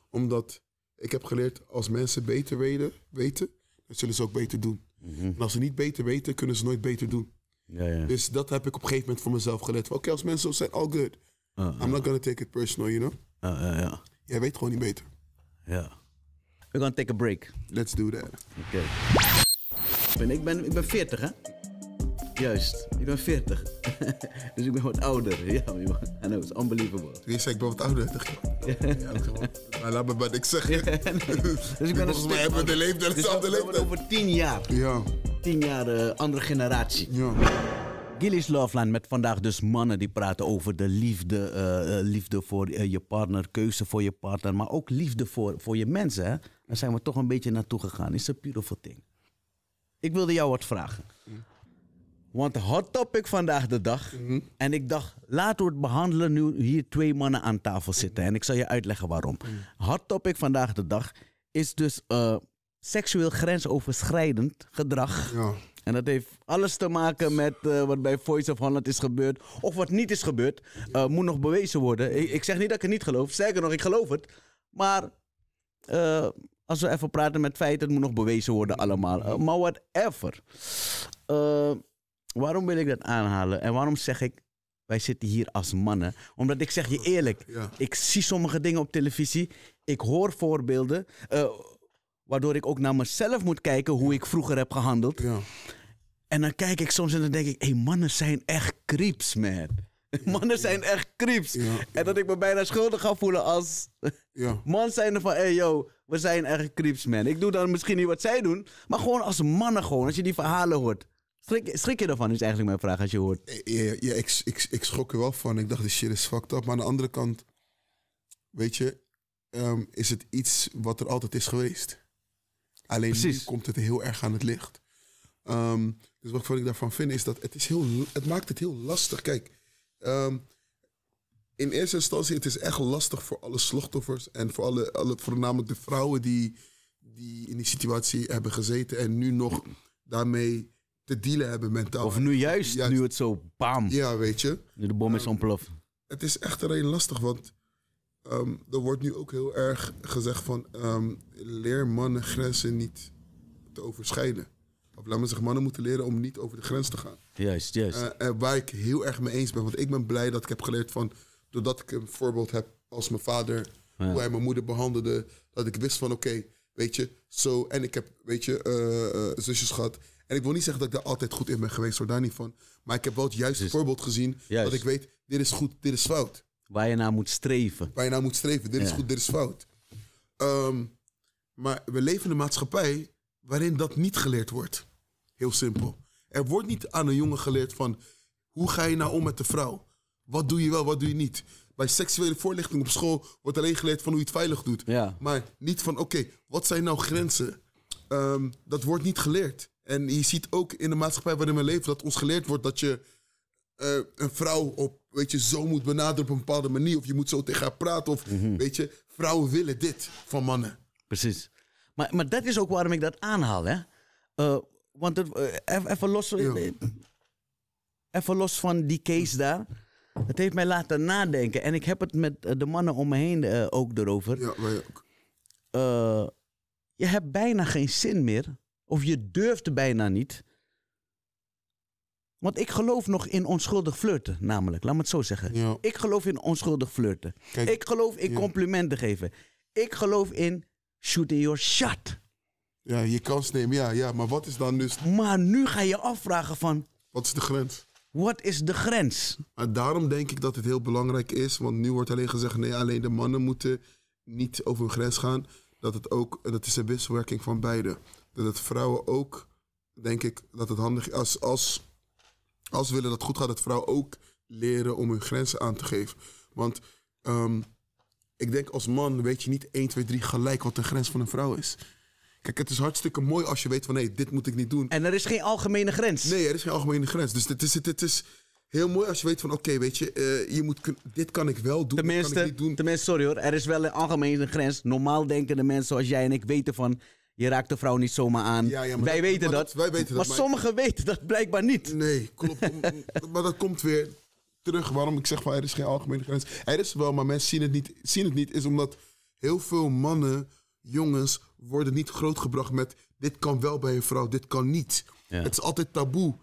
Omdat ik heb geleerd als mensen beter weten, weten dan zullen ze ook beter doen. Mm als ze niet beter weten, kunnen ze nooit beter doen. Ja, ja. Dus dat heb ik op een gegeven moment voor mezelf gelet. Oké, als mensen zo zijn, all good. Ah, I'm not gonna take it personal, you know? Ah, Jij weet gewoon niet beter. Ja. We're gonna take a break. Let's do that. Oké. Ik, ben, ik ben 40, hè? Juist, ik ben 40. dus ik ben wat ouder. Ja, man. I know, it's unbelievable. Je zei, ik ben wat ouder. Ja. Ja, maar laat me wat ik zeg. Ja, dus ik ben Volgens mij hebben we de leeftijd, dezelfde dus Over 10 jaar. Ja. 10 jaar, eh, andere generatie. Ja. Gillies Loveland met vandaag dus mannen die praten over de liefde. Eh, eh, liefde voor je partner, keuze voor je partner, maar ook liefde voor, voor je mensen. Hè? Daar zijn we toch een beetje naartoe gegaan. Is a beautiful thing. Ik wilde jou wat vragen. Want hot topic vandaag de dag. Mhm. En ik dacht, laten we het behandelen nu hier twee mannen aan tafel zitten. En ik zal je uitleggen waarom. Mhm. Hot topic vandaag de dag is dus eh, seksueel grensoverschrijdend gedrag. Ja. En dat heeft alles te maken met eh, wat bij Voice of Holland is gebeurd. Of wat niet is gebeurd. Eh, moet nog bewezen worden. Ik, zeg niet dat ik het niet geloof. Sterker nog, ik geloof het. Maar als we even praten met feiten, het moet nog bewezen worden allemaal. maar whatever. Eh waarom wil ik dat aanhalen? En waarom zeg ik, wij zitten hier als mannen? Omdat ik zeg je eerlijk, ik zie sommige dingen op televisie. Ik hoor voorbeelden. Eh, waardoor ik ook naar mezelf moet kijken hoe ik vroeger heb gehandeld. Ja. En dan kijk ik soms en dan denk ik, hé, hey, mannen zijn echt creeps, man. Mannen zijn echt creeps. En dat ik me bijna schuldig ga voelen als ja. man zijn van... hey, yo, we zijn echt creeps, man. Ik doe dan misschien niet wat zij doen, maar gewoon als mannen gewoon. Als je die verhalen hoort. Schrik, je ervan is eigenlijk mijn vraag als je hoort. Eh, eh, ja, ik, ik, schrok er wel van. Ik dacht, die shit is fucked up. Maar aan de andere kant, weet je, ehm, is het iets wat er altijd is geweest. Alleen nu komt het heel erg aan het licht. Ehm, dus wat ik daarvan vind is dat het, is heel, het maakt het heel lastig. Kijk, ehm, in eerste instantie het is echt lastig voor alle slachtoffers en voor alle, alle voornamelijk de vrouwen die, die in die situatie hebben gezeten en nu nog daarmee te dealen hebben mentaal. Of nu juist, nu het zo baam. Ja, weet je. Nu de bom is ehm, ontploft. Het is echt alleen lastig, want ehm, er wordt nu ook heel erg gezegd van ehm, leer mannen grenzen niet te overschrijden. Of laat maar zeggen, mannen moeten leren om niet over de grens te gaan. Juist, juist. Uh, waar ik heel erg mee eens ben, want ik ben blij dat ik heb geleerd van, doordat ik een voorbeeld heb als mijn vader, hoe hij mijn moeder behandelde, dat ik wist van oké, weet je, zo, en ik heb, weet je, eh, eh, zusjes gehad en ik wil niet zeggen dat ik daar altijd goed in ben geweest, hoor, daar niet van. Maar ik heb wel het juiste voorbeeld gezien. Dat ik weet, dit is goed, dit is fout. Waar je naar moet streven. Waar je naar moet streven. Dit is goed, dit is fout. Ehm, maar we leven in een maatschappij waarin dat niet geleerd wordt. Heel simpel. Er wordt niet aan een jongen geleerd van hoe ga je nou om met de vrouw? Wat doe je wel, wat doe je niet? Bij seksuele voorlichting op school wordt alleen geleerd van hoe je het veilig doet. Maar niet van oké, wat zijn nou grenzen? Ehm, dat wordt niet geleerd. En je ziet ook in de maatschappij waarin we leven dat ons geleerd wordt dat je eh, een vrouw op, weet je, zo moet benaderen op een bepaalde manier. Of je moet zo tegen haar praten. Of, mhm. weet je, vrouwen willen dit van mannen. Precies. Maar, maar dat is ook waarom ik dat aanhaal, hè. Eh, want het, eh, e-, even, los, even los van die case daar. Het heeft mij laten nadenken. En ik heb het met de mannen om me heen ook erover. Ja, wij ook. je hebt bijna geen zin meer of je durft bijna niet. Want ik geloof nog in onschuldig flirten, namelijk. Laat me het zo zeggen. Ik geloof in onschuldig flirten. ik geloof in complimenten geven. Ik geloof in shooting your shot. Ja, je kans nemen, ja, ja. Maar wat is dan dus... Maar nu ga je afvragen van... Wat is de grens? Wat is de grens? Maar daarom denk ik dat het heel belangrijk is. Want nu wordt alleen gezegd, nee, alleen de mannen moeten niet over hun grens gaan. Dat het ook, dat is een wisselwerking van beide dat het vrouwen ook, denk ik, dat het handig is. Als, als, als willen dat goed gaat, dat vrouwen ook leren om hun grenzen aan te geven. Want ehm, ik denk als man weet je niet 1, 2, 3 gelijk wat de grens van een vrouw is. Kijk, het is hartstikke mooi als je weet van nee dit moet ik niet doen. En er is geen algemene grens. Nee, er is geen algemene grens. Dus het is, dit is heel mooi als je weet van oké, weet je, eh, je moet, dit kan ik wel doen, tenminste, dit kan ik niet doen. Tenminste, sorry hoor, er is wel een algemene grens. Normaal denken de mensen zoals jij en ik weten van je raakt de vrouw niet zomaar aan. wij, weten dat, wij, weten dat, Maar, sommigen weten dat blijkbaar niet. Nee, klopt. maar dat komt weer terug. Waarom ik zeg van er is geen algemene grens. Er is wel, maar mensen zien het niet. Zien het niet is omdat heel veel mannen, jongens, worden niet grootgebracht met... Dit kan wel bij een vrouw, dit kan niet. Het is altijd taboe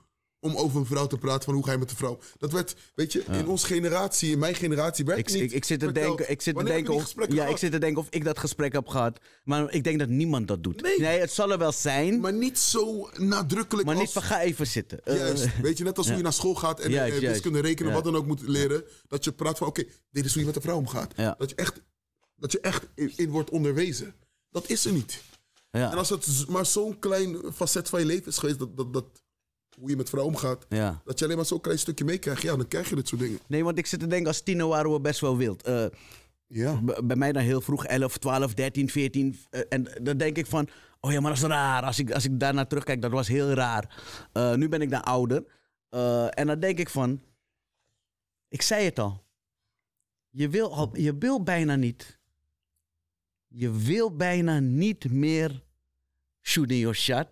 om over een vrouw te praten van hoe ga je met de vrouw. Dat werd, weet je, in onze generatie, in mijn generatie werd ik, niet. Ik, ik zit te denken, ik zit te denken of, ja, ik zit te denken of ik dat gesprek heb gehad. Maar ik denk dat niemand dat doet. Nee, nee het zal er wel zijn. Maar niet zo nadrukkelijk. Maar niet van ga even zitten. Juist, eh, eh. weet je, net als hoe je naar school gaat en eh, juist, kunnen wiskunde rekenen, wat dan ook moet leren, dat je praat van oké, dit is hoe je met de vrouw omgaat. Dat je echt, dat je echt in, wordt onderwezen. Dat is er niet. En als het maar zo'n klein facet van je leven is geweest, dat, dat, dat hoe je met vrouwen omgaat. Dat je alleen maar zo'n klein stukje meekrijgt. Ja, dan krijg je dit soort dingen. Nee, want ik zit te denken, als tiener waren we best wel wild. Eh, ja. Bij mij dan heel vroeg, 11, 12, 13, 14. en dan denk ik van, oh ja, maar dat is raar. Als ik, als ik daarna terugkijk, dat was heel raar. Eh, nu ben ik dan ouder. Eh, en dan denk ik van, ik zei het al. Je wil, je wil bijna niet. Je wil bijna niet meer shooting your shot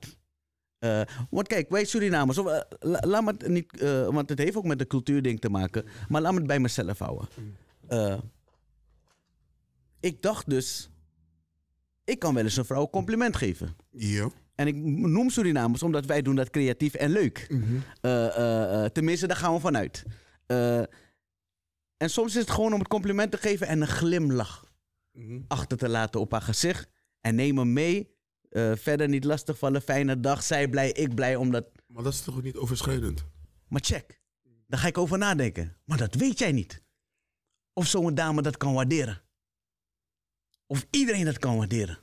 eh, want kijk, wij Surinamers, of, eh, laat me het niet, eh, want het heeft ook met de cultuurding te maken, maar laat me het bij mezelf houden. ik dacht dus, ik kan wel eens een vrouw een compliment geven. Ja. En ik noem Surinamers omdat wij doen dat creatief en leuk. Mm tenminste, daar gaan we vanuit. en soms is het gewoon om het compliment te geven en een glimlach mhm. achter te laten op haar gezicht. En neem mee eh, verder niet lastigvallen, fijne dag. Zij blij, ik blij, omdat... Maar dat is toch ook niet overschrijdend? Maar check, daar ga ik over nadenken. Maar dat weet jij niet. Of zo'n dame dat kan waarderen. Of iedereen dat kan waarderen.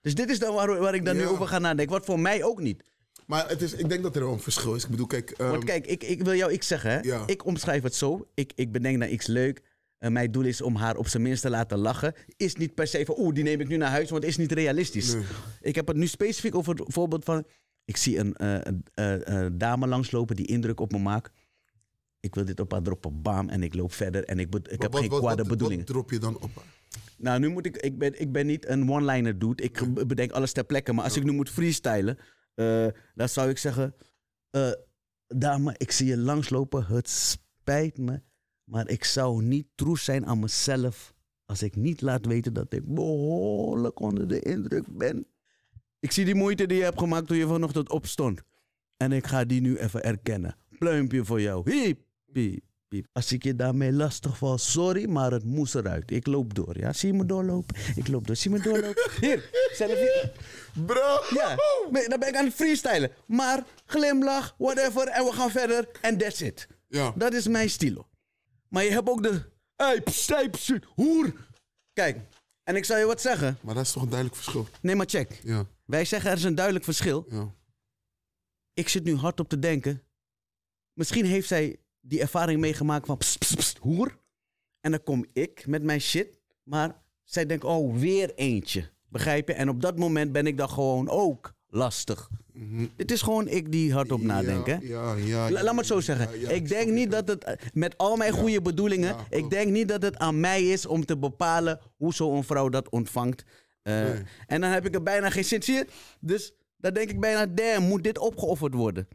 Dus dit is dan waar, waar ik dan nu over ga nadenken. Wat voor mij ook niet. Maar het is, ik denk dat er wel een verschil is. Ik bedoel, kijk... Want ehm, kijk, ik, ik wil jou iets zeggen. Hè? Ik omschrijf het zo. Ik, ik bedenk naar iets leuk. Eh, mijn doel is om haar op zijn minst te laten lachen. Is niet per se van, oeh, die neem ik nu naar huis, want het is niet realistisch. Ik heb het nu specifiek over het voorbeeld van, ik zie eh, eh, een dame langslopen die indruk op me maakt. Ik wil dit op haar droppen, bam, en ik loop verder. En ik, ik heb geen kwade wat, bedoelingen. Wat drop je dan op Nou, nu moet ik, ik ben, ik ben niet een one-liner dude. Ik bedenk alles ter plekke. Maar als ik nu moet freestylen, dan zou ik zeggen, dame, ik zie je langslopen, het spijt me maar ik zou niet troes zijn aan mezelf als ik niet laat weten dat ik behoorlijk onder de indruk ben. Ik zie die moeite die je hebt gemaakt toen je vanochtend opstond. En ik ga die nu even erkennen. Pluimpje voor jou. Hiep, piep, piep. Als ik je daarmee lastig val, sorry, maar het moest eruit. Ik loop door, ja? Zie je me doorlopen? Ik loop door. Zie je me doorlopen? Hier, zelf hier. Bro! Ja, dan ben ik aan het freestylen. Maar glimlach, whatever, en we gaan verder. En that's it. Ja. Dat is mijn stilo. Maar je hebt ook de. Hey, pst, hoer. Kijk, en ik zal je wat zeggen. Maar dat is toch een duidelijk verschil? Nee, maar check. Ja. Wij zeggen er is een duidelijk verschil. Ja. Ik zit nu hard op te denken. Misschien heeft zij die ervaring meegemaakt van pst, hoer. En dan kom ik met mijn shit. Maar zij denkt, oh, weer eentje. Begrijp je? En op dat moment ben ik dan gewoon ook lastig. Mhm. Het is gewoon ik die hardop nadenken. Ja, ja, ja, laat me het zo zeggen. ik denk niet dat het, met al mijn goede bedoelingen, ik denk niet dat het aan mij is om te bepalen hoe zo'n vrouw dat ontvangt. Eh, en dan heb ik er bijna geen zin in. Dus dan denk ik bijna, damn, moet dit opgeofferd worden?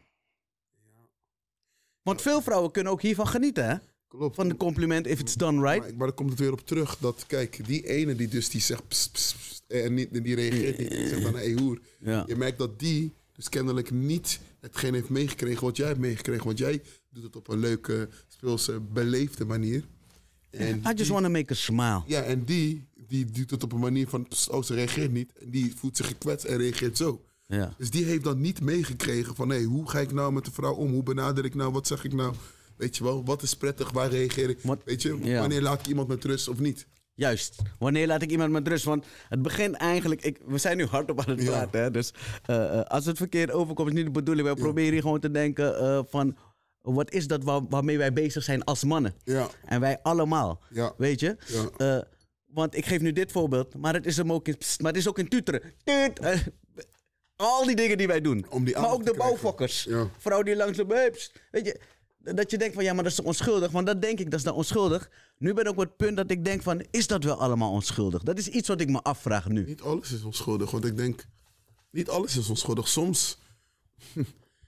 Want veel vrouwen kunnen ook hiervan genieten, hè? Van de compliment if it's done right. Maar, dan komt het weer op terug dat, kijk, die ene die dus die zegt en, niet, en die reageert niet. zegt dan, hey, hoer. Je merkt dat die dus kennelijk niet hetgeen heeft meegekregen wat jij hebt meegekregen. Want jij doet het op een leuke, speelse, beleefde manier. I just want to make a smile. Ja, en die, die doet het op een manier van, oh, ze reageert niet. En die voelt zich gekwetst en reageert zo. Ja. Dus die heeft dan niet meegekregen van, hé, hoe ga ik nou met de vrouw om? Hoe benader ik nou? Wat zeg ik nou? Weet je wel, wat is prettig, waar reageer ik? weet je, wanneer laat ik iemand met rust of niet? Juist. Wanneer laat ik iemand met rust? Want het begint eigenlijk. Ik, we zijn nu hardop aan het praten. Hè? Dus eh, eh, als het verkeerd overkomt, is niet de bedoeling. Wij ja. proberen hier gewoon te denken eh, van. Wat is dat waarmee wij bezig zijn als mannen? Ja. En wij allemaal. Weet je? want ik geef nu dit voorbeeld, maar het is, hem ook, in, maar het is ook in tuteren. Tut, al die dingen die wij doen. maar ook de bouwfokkers. Vrouw die langs de beeps Weet je, dat je denkt van ja, maar dat is onschuldig. Want dat denk ik, dat is dan onschuldig. Nu ben ik op het punt dat ik denk van, is dat wel allemaal onschuldig? Dat is iets wat ik me afvraag nu. Niet alles is onschuldig, want ik denk, niet alles is onschuldig. Soms,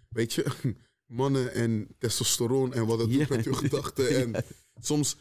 weet je, mannen en testosteron en wat het doet met je gedachten. En soms,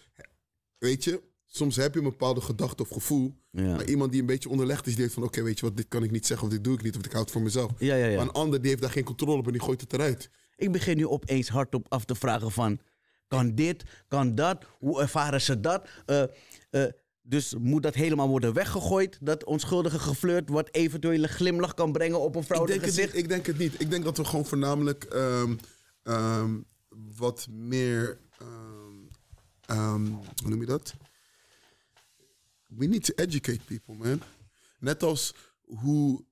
weet je, soms heb je een bepaalde gedachte of gevoel. Maar iemand die een beetje onderlegd is, die denkt van... oké, weet je wat, dit kan ik niet zeggen of dit doe ik niet... of ik houd het voor mezelf. maar een ander die heeft daar geen controle op en die gooit het eruit. Ik begin nu opeens hardop af te vragen van... Kan dit? Kan dat? Hoe ervaren ze dat? Eh, eh, dus moet dat helemaal worden weggegooid? Dat onschuldige geflirt wat een glimlach kan brengen op een vrouwelijk gezicht? Het, ik denk het niet. Ik denk dat we gewoon voornamelijk ehm, ehm, wat meer... Ehm, hoe noem je dat? We need to educate people, man. Net als hoe,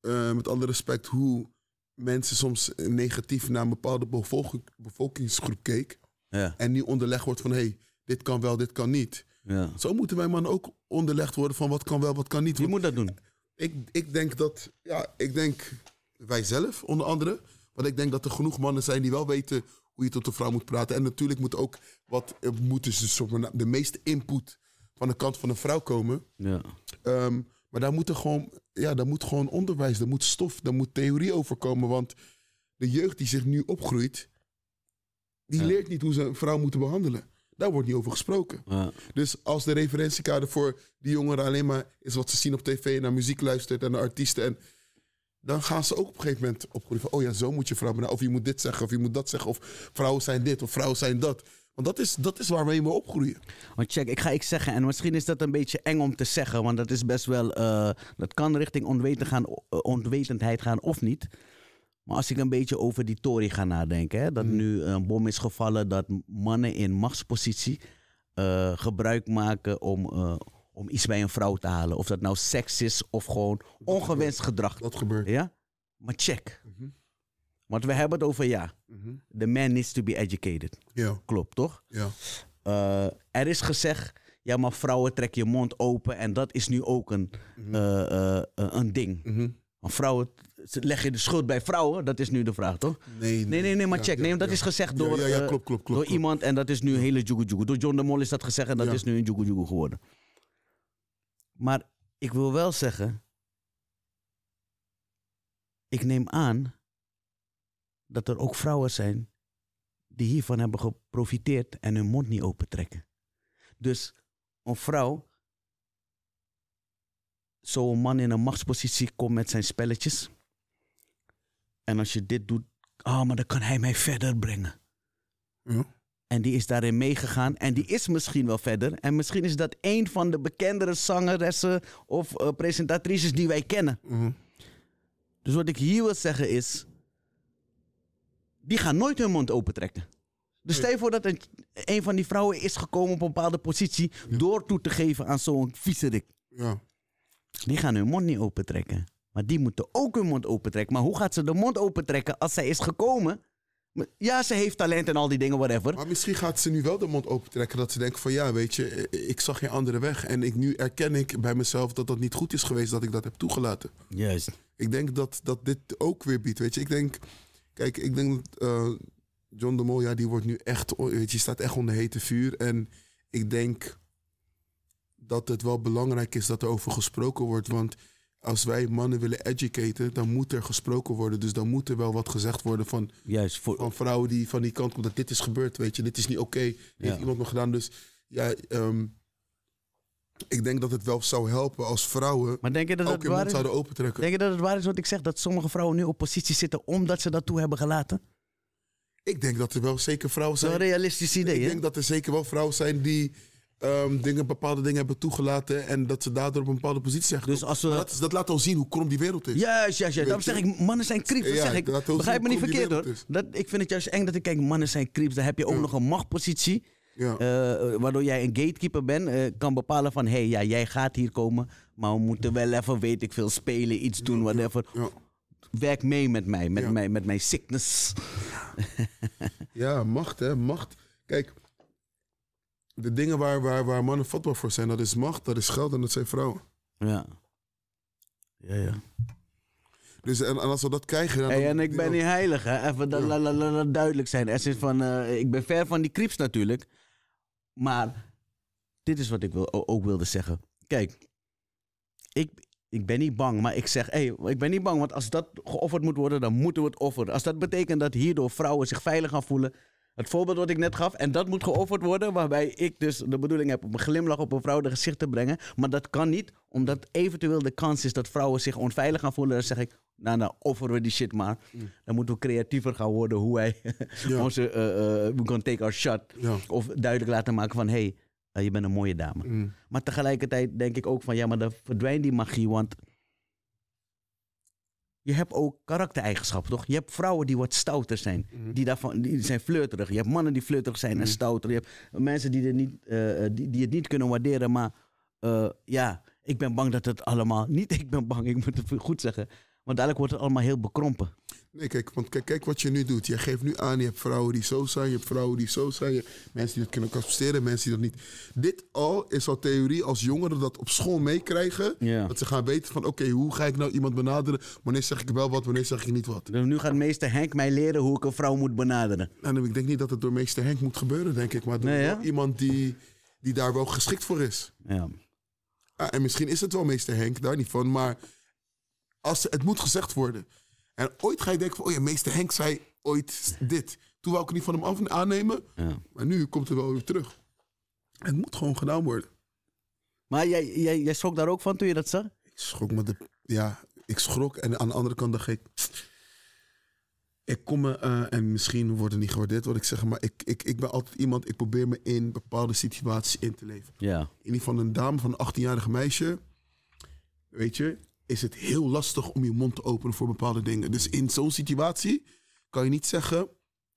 eh, met alle respect, hoe mensen soms negatief naar een bepaalde bevolkingsgroep keek. Ja. En nu onderleg wordt van, hé, hey, dit kan wel, dit kan niet. Ja. Zo moeten wij mannen ook onderlegd worden van wat kan wel, wat kan niet. Wie moet dat doen? Ik, ik denk dat, ja, ik denk wij zelf onder andere. Want ik denk dat er genoeg mannen zijn die wel weten hoe je tot een vrouw moet praten. En natuurlijk moet ook wat, moet dus de, de meeste input van de kant van een vrouw komen. Ja. Ehm, maar daar moet, er gewoon, ja, daar moet gewoon onderwijs, daar moet stof, daar moet theorie over komen. Want de jeugd die zich nu opgroeit, die leert niet hoe ze een vrouw moeten behandelen. Daar wordt niet over gesproken. Dus als de referentiekader voor die jongeren alleen maar is wat ze zien op tv, naar muziek luistert en naar artiesten. En dan gaan ze ook op een gegeven moment opgroeien van, oh ja, zo moet je vrouwen, nou, Of je moet dit zeggen, of je moet dat zeggen. Of vrouwen zijn dit, of vrouwen zijn dat. Want dat is, dat is waar we mee opgroeien. Want check, ik ga ik zeggen, en misschien is dat een beetje eng om te zeggen, want dat is best wel, eh, dat kan richting onweten gaan, eh, onwetendheid gaan of niet. Maar als ik een beetje over die Tory ga nadenken, hè, dat hmm. nu een bom is gevallen, dat mannen in machtspositie eh, gebruik maken om, om iets bij een vrouw te halen. Of dat nou seks is of gewoon ongewenst gedrag. Dat gebeurt. Ja? Maar check. Mhm. Want we hebben het over ja. Mhm. The man needs to be educated. Ja. Klopt, toch? Ja. Eh, er is gezegd, ja, maar vrouwen trek je mond open. En dat is nu ook een, mhm. eh, eh, een ding. Mm vrouwen, leg je de schuld bij vrouwen? Dat is nu de vraag, toch? Nee, nee, nee, maar check. Ja, dat is gezegd door, klopt, klopt, klopt, door iemand en dat is nu een hele joegoe Door John de Mol is dat gezegd en dat is nu een joegoe geworden. Maar ik wil wel zeggen, ik neem aan dat er ook vrouwen zijn die hiervan hebben geprofiteerd en hun mond niet open trekken. Dus een vrouw, zo'n man in een machtspositie komt met zijn spelletjes. En als je dit doet, ah, oh, maar dan kan hij mij verder brengen. Ja. En die is daarin meegegaan. En die is misschien wel verder. En misschien is dat een van de bekendere zangeressen of eh, presentatrices die wij kennen. Mhm. Dus wat ik hier wil zeggen is: die gaan nooit hun mond opentrekken. Dus stel je voor dat een, een van die vrouwen is gekomen op een bepaalde positie door toe te geven aan zo'n viezerik. Ja. Die gaan hun mond niet opentrekken. Maar die moeten ook hun mond opentrekken. Maar hoe gaat ze de mond opentrekken als zij is gekomen? Ja, ze heeft talent en al die dingen, whatever. Maar misschien gaat ze nu wel de mond opentrekken. Dat ze denkt van ja, weet je, ik zag geen andere weg. En ik, nu erken ik bij mezelf dat dat niet goed is geweest dat ik dat heb toegelaten. Juist. Ik denk dat, dat dit ook weer biedt, weet je. Ik denk, Kijk, ik denk dat eh, John de Mol, ja, die wordt nu echt, weet je, staat echt onder hete vuur. En ik denk dat het wel belangrijk is dat er over gesproken wordt. Want als wij mannen willen educaten, dan moet er gesproken worden. Dus dan moet er wel wat gezegd worden van, Juist, voor... van vrouwen die van die kant komen, Dat dit is gebeurd, weet je. Dit is niet oké. Dit heeft iemand nog gedaan. Dus ja, ehm, ik denk dat het wel zou helpen als vrouwen maar denk je dat ook het hun mond zouden opentrekken. Denk je dat het waar is wat ik zeg? Dat sommige vrouwen nu op positie zitten omdat ze dat toe hebben gelaten? Ik denk dat er wel zeker vrouwen Dat zijn. is realistisch idee, Ik denk dat er zeker wel vrouwen zijn die ehm, dingen, bepaalde dingen hebben toegelaten en dat ze daardoor op een bepaalde positie zijn Dus als we- dat, dat laat al zien hoe krom die wereld is. Juist, juist, juist. Daarom zeg ik, mannen zijn creeps. zeg ik. Begrijp me niet verkeerd hoor. Dat, ik vind het juist eng dat ik kijk, mannen zijn creeps. Dan heb je ook nog een machtpositie. Eh, waardoor jij een gatekeeper bent, eh, kan bepalen van hé, hey, ja, jij gaat hier komen, maar we moeten wel even, weet ik veel, spelen, iets doen, whatever. Ja, Werk mee met mij, met, met mijn sickness. ja, macht hè, macht. Kijk, de dingen waar, waar, waar mannen vatbaar voor zijn, dat is macht, dat is geld en dat zijn vrouwen. Ja. Ja, ja. Dus en, als we dat krijgen. en ik ben niet heilig, hè? Even ja. dat, duidelijk zijn. Er is van, eh, ik ben ver van die creeps natuurlijk. Maar dit is wat ik wil, ook wilde zeggen. Kijk, ik, ik ben niet bang, maar ik zeg, hey, ik ben niet bang, want als dat geofferd moet worden, dan moeten we het offeren. Als dat betekent dat hierdoor vrouwen zich veilig gaan voelen, het voorbeeld wat ik net gaf, en dat moet geofferd worden, waarbij ik dus de bedoeling heb om een glimlach op een vrouw de gezicht te brengen, maar dat kan niet, omdat eventueel de kans is dat vrouwen zich onveilig gaan voelen, dan zeg ik, nou, nou, offeren we die shit maar. Mm. Dan moeten we creatiever gaan worden hoe wij onze eh, eh, we gaan take our shot. Of duidelijk laten maken van hé, hey, eh, je bent een mooie dame. Mm. Maar tegelijkertijd denk ik ook van ja, maar dan verdwijnt die magie. Want je hebt ook karaktereigenschappen, toch? Je hebt vrouwen die wat stouter zijn. Mm. die, daarvan, die zijn flirterig. Je hebt mannen die flirterig zijn en stouter. Je hebt mensen die, er niet, die, die het niet kunnen waarderen. Maar ja, ik ben bang dat het allemaal... Niet ik ben bang, ik moet het goed zeggen want eigenlijk wordt het allemaal heel bekrompen. Nee, kijk, want kijk, kijk wat je nu doet. Je geeft nu aan, je hebt vrouwen die zo zijn, je hebt vrouwen die zo zijn. Je, mensen die dat kunnen capaciteren, mensen die dat niet. Dit al is al theorie als jongeren dat op school meekrijgen. Dat ze gaan weten van, oké, hoe ga ik nou iemand benaderen? Wanneer zeg ik wel wat, wanneer zeg ik niet wat? Nou, nu gaat meester Henk mij leren hoe ik een vrouw moet benaderen. Nou, ik denk niet dat het door meester Henk moet gebeuren, denk ik. Maar door iemand die, die daar wel geschikt voor is. Ja. Ah, en misschien is het wel meester Henk, daar niet van, maar... Als, het moet gezegd worden. En ooit ga je denken van, oh ja, meester Henk zei ooit dit. Toen wou ik het niet van hem af aannemen. Ja. Maar nu komt het wel weer terug. Het moet gewoon gedaan worden. Maar jij, jij, jij schrok daar ook van toen je dat zag? Ik schrok me de... Ja, ik schrok. En aan de andere kant dacht ik... Ik kom me, eh, en misschien wordt het niet gewaardeerd wat ik zeg, maar ik, ik, ik ben altijd iemand, ik probeer me in bepaalde situaties in te leven. Ja. In die van een dame van een 18-jarig meisje, weet je, is het heel lastig om je mond te openen voor bepaalde dingen. Dus in zo'n situatie kan je niet zeggen,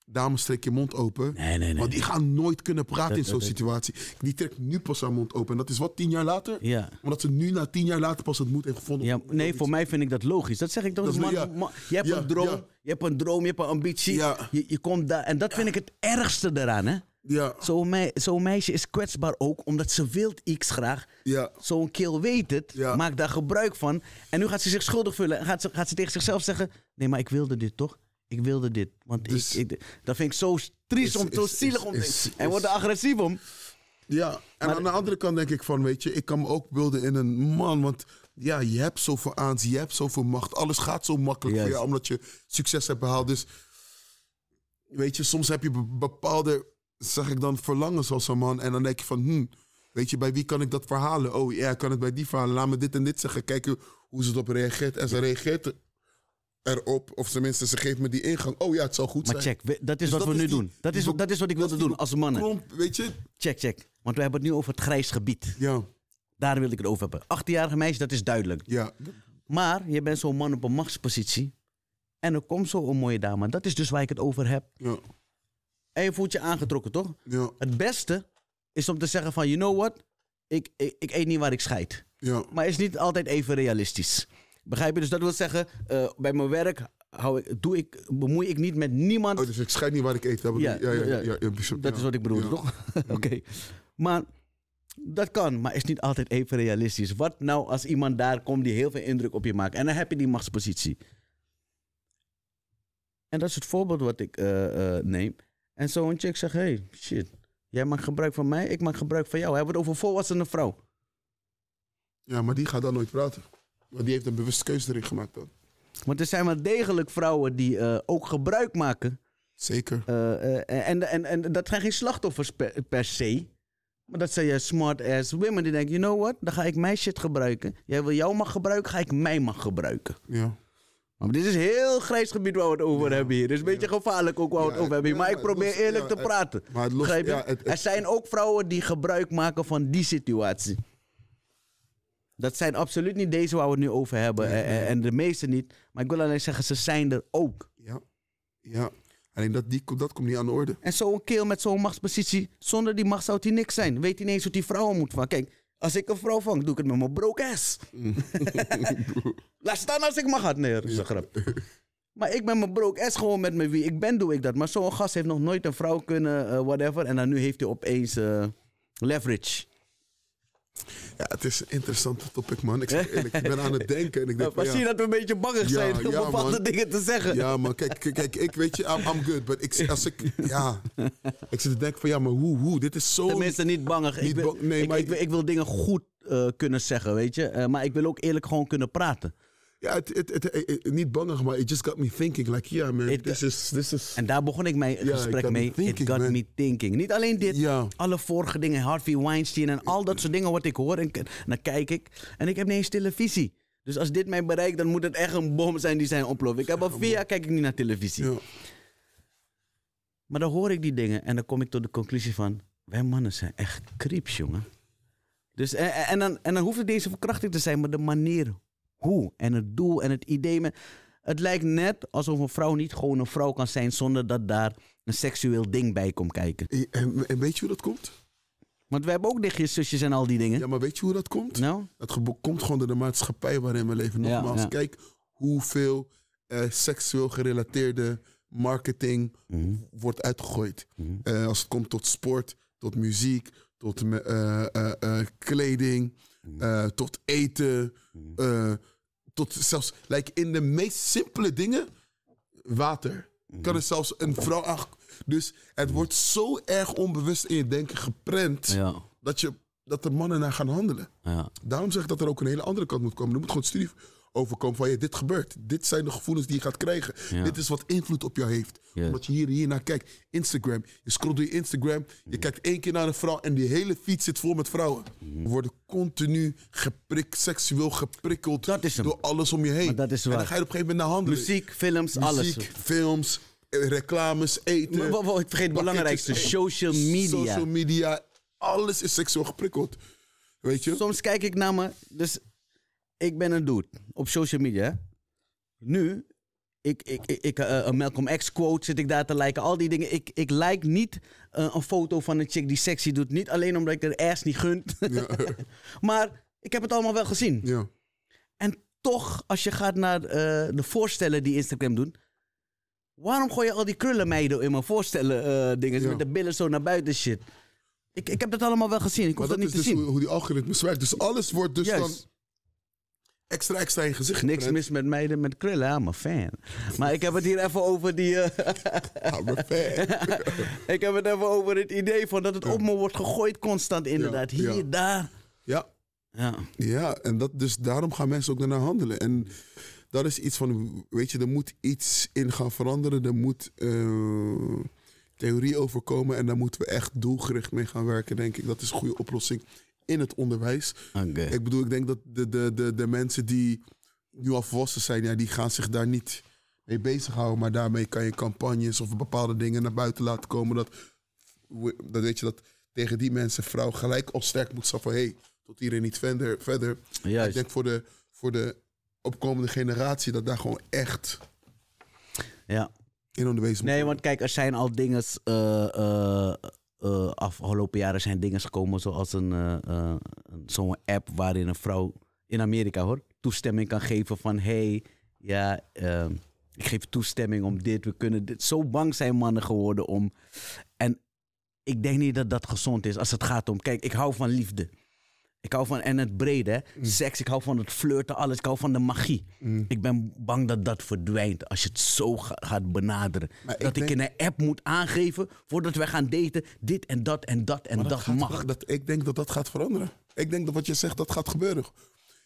dames, trek je mond open. Nee, nee, nee. Want die gaan nooit kunnen praten in zo'n situatie. Die trekt nu pas haar mond open. En dat is wat, tien jaar later? Omdat ze nu na tien jaar later pas het moed heeft gevonden. Ja, nee, voor mij vind ik dat logisch. Dat zeg ik toch. Man, je hebt een droom, je hebt een droom, je hebt een ambitie. Je, je komt daar. En dat vind ik het ergste eraan, hè? Ja. Zo'n zo meisje is kwetsbaar ook, omdat ze wil iets graag. Ja. Zo'n keel weet het, maak maakt daar gebruik van. En nu gaat ze zich schuldig vullen en gaat ze, gaat ze tegen zichzelf zeggen... Nee, maar ik wilde dit toch? Ik wilde dit. Want dus ik, dat vind ik zo triest om, zo zielig om te En wordt er agressief om. Ja, en aan de andere kant denk ik van, weet je, ik kan me ook beelden in een man. Want ja, je hebt zoveel aanzien, je hebt zoveel macht. Alles gaat zo makkelijk voor jou, omdat je succes hebt behaald. Dus weet je, soms heb je bepaalde zag ik dan verlangen zoals een man. En dan denk je van, hm, weet je, bij wie kan ik dat verhalen? Oh ja, kan het bij die verhalen? Laat me dit en dit zeggen. Kijken hoe ze erop reageert. En ze reageert erop. Of tenminste, ze geeft me die ingang. Oh ja, het zal goed zijn. Maar check, dat is dus wat we nu doen. Dat is, dat is wat ik wilde doen als mannen. weet je? Check, check. Want we hebben het nu over het grijs gebied. Ja. Daar wil ik het over hebben. 18-jarige meisje, dat is duidelijk. Ja. Maar je bent zo'n man op een machtspositie. En er komt zo'n mooie dame. Dat is dus waar ik het over heb. Ja en je voelt je aangetrokken, toch? Ja. Het beste is om te zeggen van, you know what? Ik, ik, ik eet niet waar ik scheid. Ja. Maar is niet altijd even realistisch. Begrijp je? Dus dat wil zeggen, eh, bij mijn werk hou ik, doe ik, bemoei ik niet met niemand. Oh, dus ik scheid niet waar ik eet. Dat ja, ja, ja, dat is wat ik bedoel, toch? Mm. Oké. Maar dat kan, maar is niet altijd even realistisch. Wat nou als iemand daar komt die heel veel indruk op je maakt? En dan heb je die machtspositie. En dat is het voorbeeld wat ik eh, eh, neem. En zo'n chick zegt, hey, shit, jij maakt gebruik van mij, ik maak gebruik van jou. Hij wordt over volwassene vrouw? Ja, maar die gaat dan nooit praten. Maar die heeft een bewuste keuze erin gemaakt dan. Want er zijn wel degelijk vrouwen die eh, ook gebruik maken. Zeker. Eh, eh, en, en, en, dat zijn geen slachtoffers per, se. Maar dat zijn je smart ass women die denken, you know what, dan ga ik mijn shit gebruiken. Jij wil jouw mag gebruiken, ga ik mijn mag gebruiken. Ja. Maar dit is heel grijs gebied waar we het over hebben hier. Het is een beetje gevaarlijk ook waar we het over hebben hier. Maar ik probeer dus, eerlijk te praten. Maar het er zijn ook vrouwen die gebruik maken van die situatie. Dat zijn absoluut niet deze waar we het nu over hebben. Eh, eh, en, de meeste niet. Maar ik wil alleen zeggen, ze zijn er ook. Ja, ja. alleen dat, die, dat komt niet aan de orde. En zo'n keel met zo'n machtspositie, zonder die macht zou hij niks zijn. Weet hij ineens hoe die vrouwen moet van. Kijk, als ik een vrouw vang, doe ik het met mijn brokes. Laat staan als ik mag had neer. is een grap. Maar ik ben mijn brokes gewoon met me wie ik ben, doe ik dat. Maar zo'n gast heeft nog nooit een vrouw kunnen, eh, whatever. En dan nu heeft hij opeens eh, leverage. Ja, het is een interessante topic, man. Ik, eerlijk, ik ben aan het denken. En ik denk, maar zie je dat we een beetje bang zijn om bepaalde dingen te zeggen? Ja, man. Kijk, kijk ik weet je, I'm, good. But ik, als ik, ja. Ik zit te denken van, ja, maar hoe, hoe? Dit is zo... Tenminste, niet bangig. Niet ik, ben, bang, nee, maar ik, ik, wil dingen goed eh, kunnen zeggen, weet je. Eh, maar ik wil ook eerlijk gewoon kunnen praten. Ja, het, het, het, eh, eh, niet bangig maar it just got me thinking. Like, yeah man, this is, is... En daar begon ik mijn gesprek mee. it got me thinking. Niet alleen dit, alle vorige dingen, Harvey Weinstein en al dat soort dingen wat ik hoor. En, dan kijk ik. En ik heb niet eens televisie. Dus als dit mij bereikt, dan moet het echt een bom zijn die zijn ontploft. Ik heb al vier jaar kijk ik niet naar televisie. Ja. Maar dan hoor ik die dingen en dan kom ik tot de conclusie van... Wij mannen zijn echt creeps, jongen. Dus, en, eh, en, dan, en dan hoeft het deze verkrachting te zijn, maar de manier hoe en het doel en het idee. Het lijkt net alsof een vrouw niet gewoon een vrouw kan zijn zonder dat daar een seksueel ding bij komt kijken. Eh, en, weet je hoe dat komt? Want we hebben ook dichtjes, zusjes en al die dingen. Ja, maar weet je hoe dat komt? Nou? Het komt gewoon door de maatschappij waarin we leven. Nogmaals, kijk hoeveel uh, seksueel gerelateerde marketing mhm. wordt uitgegooid. Mhm. Eh, als het komt tot sport, tot muziek, tot kleding, mhm. tot eten tot zelfs like in de meest simpele dingen, water. Mhm. Kan er zelfs een vrouw Dus het mhm. wordt zo erg onbewust in je denken geprent. Dat, je, dat er mannen naar gaan handelen. Ja. Daarom zeg ik dat er ook een hele andere kant moet komen. Er moet gewoon studie overkomt van je dit gebeurt. Dit zijn de gevoelens die je gaat krijgen. Dit is wat invloed op jou heeft. Omdat je hier en hier naar kijkt. Instagram. Je scrollt door je Instagram. Je kijkt één keer naar een vrouw en die hele fiets zit vol met vrouwen. We worden continu geprikt, seksueel geprikkeld door alles om je heen. dat is En dan ga je op een gegeven moment naar handen. Muziek, films, alles. Muziek, films, eh, reclames, eten. ik vergeet het belangrijkste, social media. Social media, alles is seksueel geprikkeld. Weet je? Soms kijk ik naar me, dus ik ben een dude op social media. Nu, ik, ik, ik, ik eh, een Malcolm X quote zit ik daar te liken. Al die dingen. Ik, ik like niet eh, een foto van een chick die sexy doet. Niet alleen omdat ik er ass niet gun, maar ik heb het allemaal wel gezien. Ja. En toch, als je gaat naar eh, de voorstellen die Instagram doen. Waarom gooi je al die krullenmeiden in mijn voorstellen dingen? Met de billen zo naar buiten shit. Ik, ik heb dat allemaal wel gezien. Ik hoef dat, niet te dus zien. Hoe, hoe die algoritme werkt. Dus alles wordt dus dan extra extra in gezicht. Niks mis met meiden met krullen, I'm a fan. Maar ik heb het hier even over die... Uh, I'm fan. ik heb het even over het idee van dat het op me wordt gegooid constant inderdaad. Hier, daar. Ja. Ja. Ja, en dat, dus daarom gaan mensen ook daarna handelen. En dat is iets van, weet je, er moet iets in gaan veranderen. Er moet eh, theorie overkomen en daar moeten we echt doelgericht mee gaan werken, denk ik. Dat is een goede oplossing in het onderwijs. Ik bedoel, ik denk dat de, de, de, de mensen die nu al volwassen zijn, ja, die gaan zich daar niet mee bezighouden. Maar daarmee kan je campagnes of bepaalde dingen naar buiten laten komen. Dat, dat weet je dat tegen die mensen vrouw gelijk op sterk moet staan van hey, tot hierin niet verder. verder. Ik denk voor de, voor de opkomende generatie dat daar gewoon echt ja. in onderwezen moet Nee, want kijk, er zijn al dingen. Eh, eh, uh, afgelopen jaren zijn dingen gekomen zoals eh, eh, een, zo'n app waarin een vrouw in Amerika hoor, toestemming kan geven van hey, ja, ehm, ik geef toestemming om dit, we kunnen dit. Zo bang zijn mannen geworden om. En ik denk niet dat dat gezond is als het gaat om, kijk, ik hou van liefde. Ik hou van en het brede, mm. seks, ik hou van het flirten, alles. Ik hou van de magie. Mm. Ik ben bang dat dat verdwijnt als je het zo gaat benaderen. dat ik, in een app moet aangeven voordat wij gaan daten, dit en dat en dat en dat, mag. Dat, ik denk dat dat gaat veranderen. Ik denk dat wat je zegt, dat gaat gebeuren.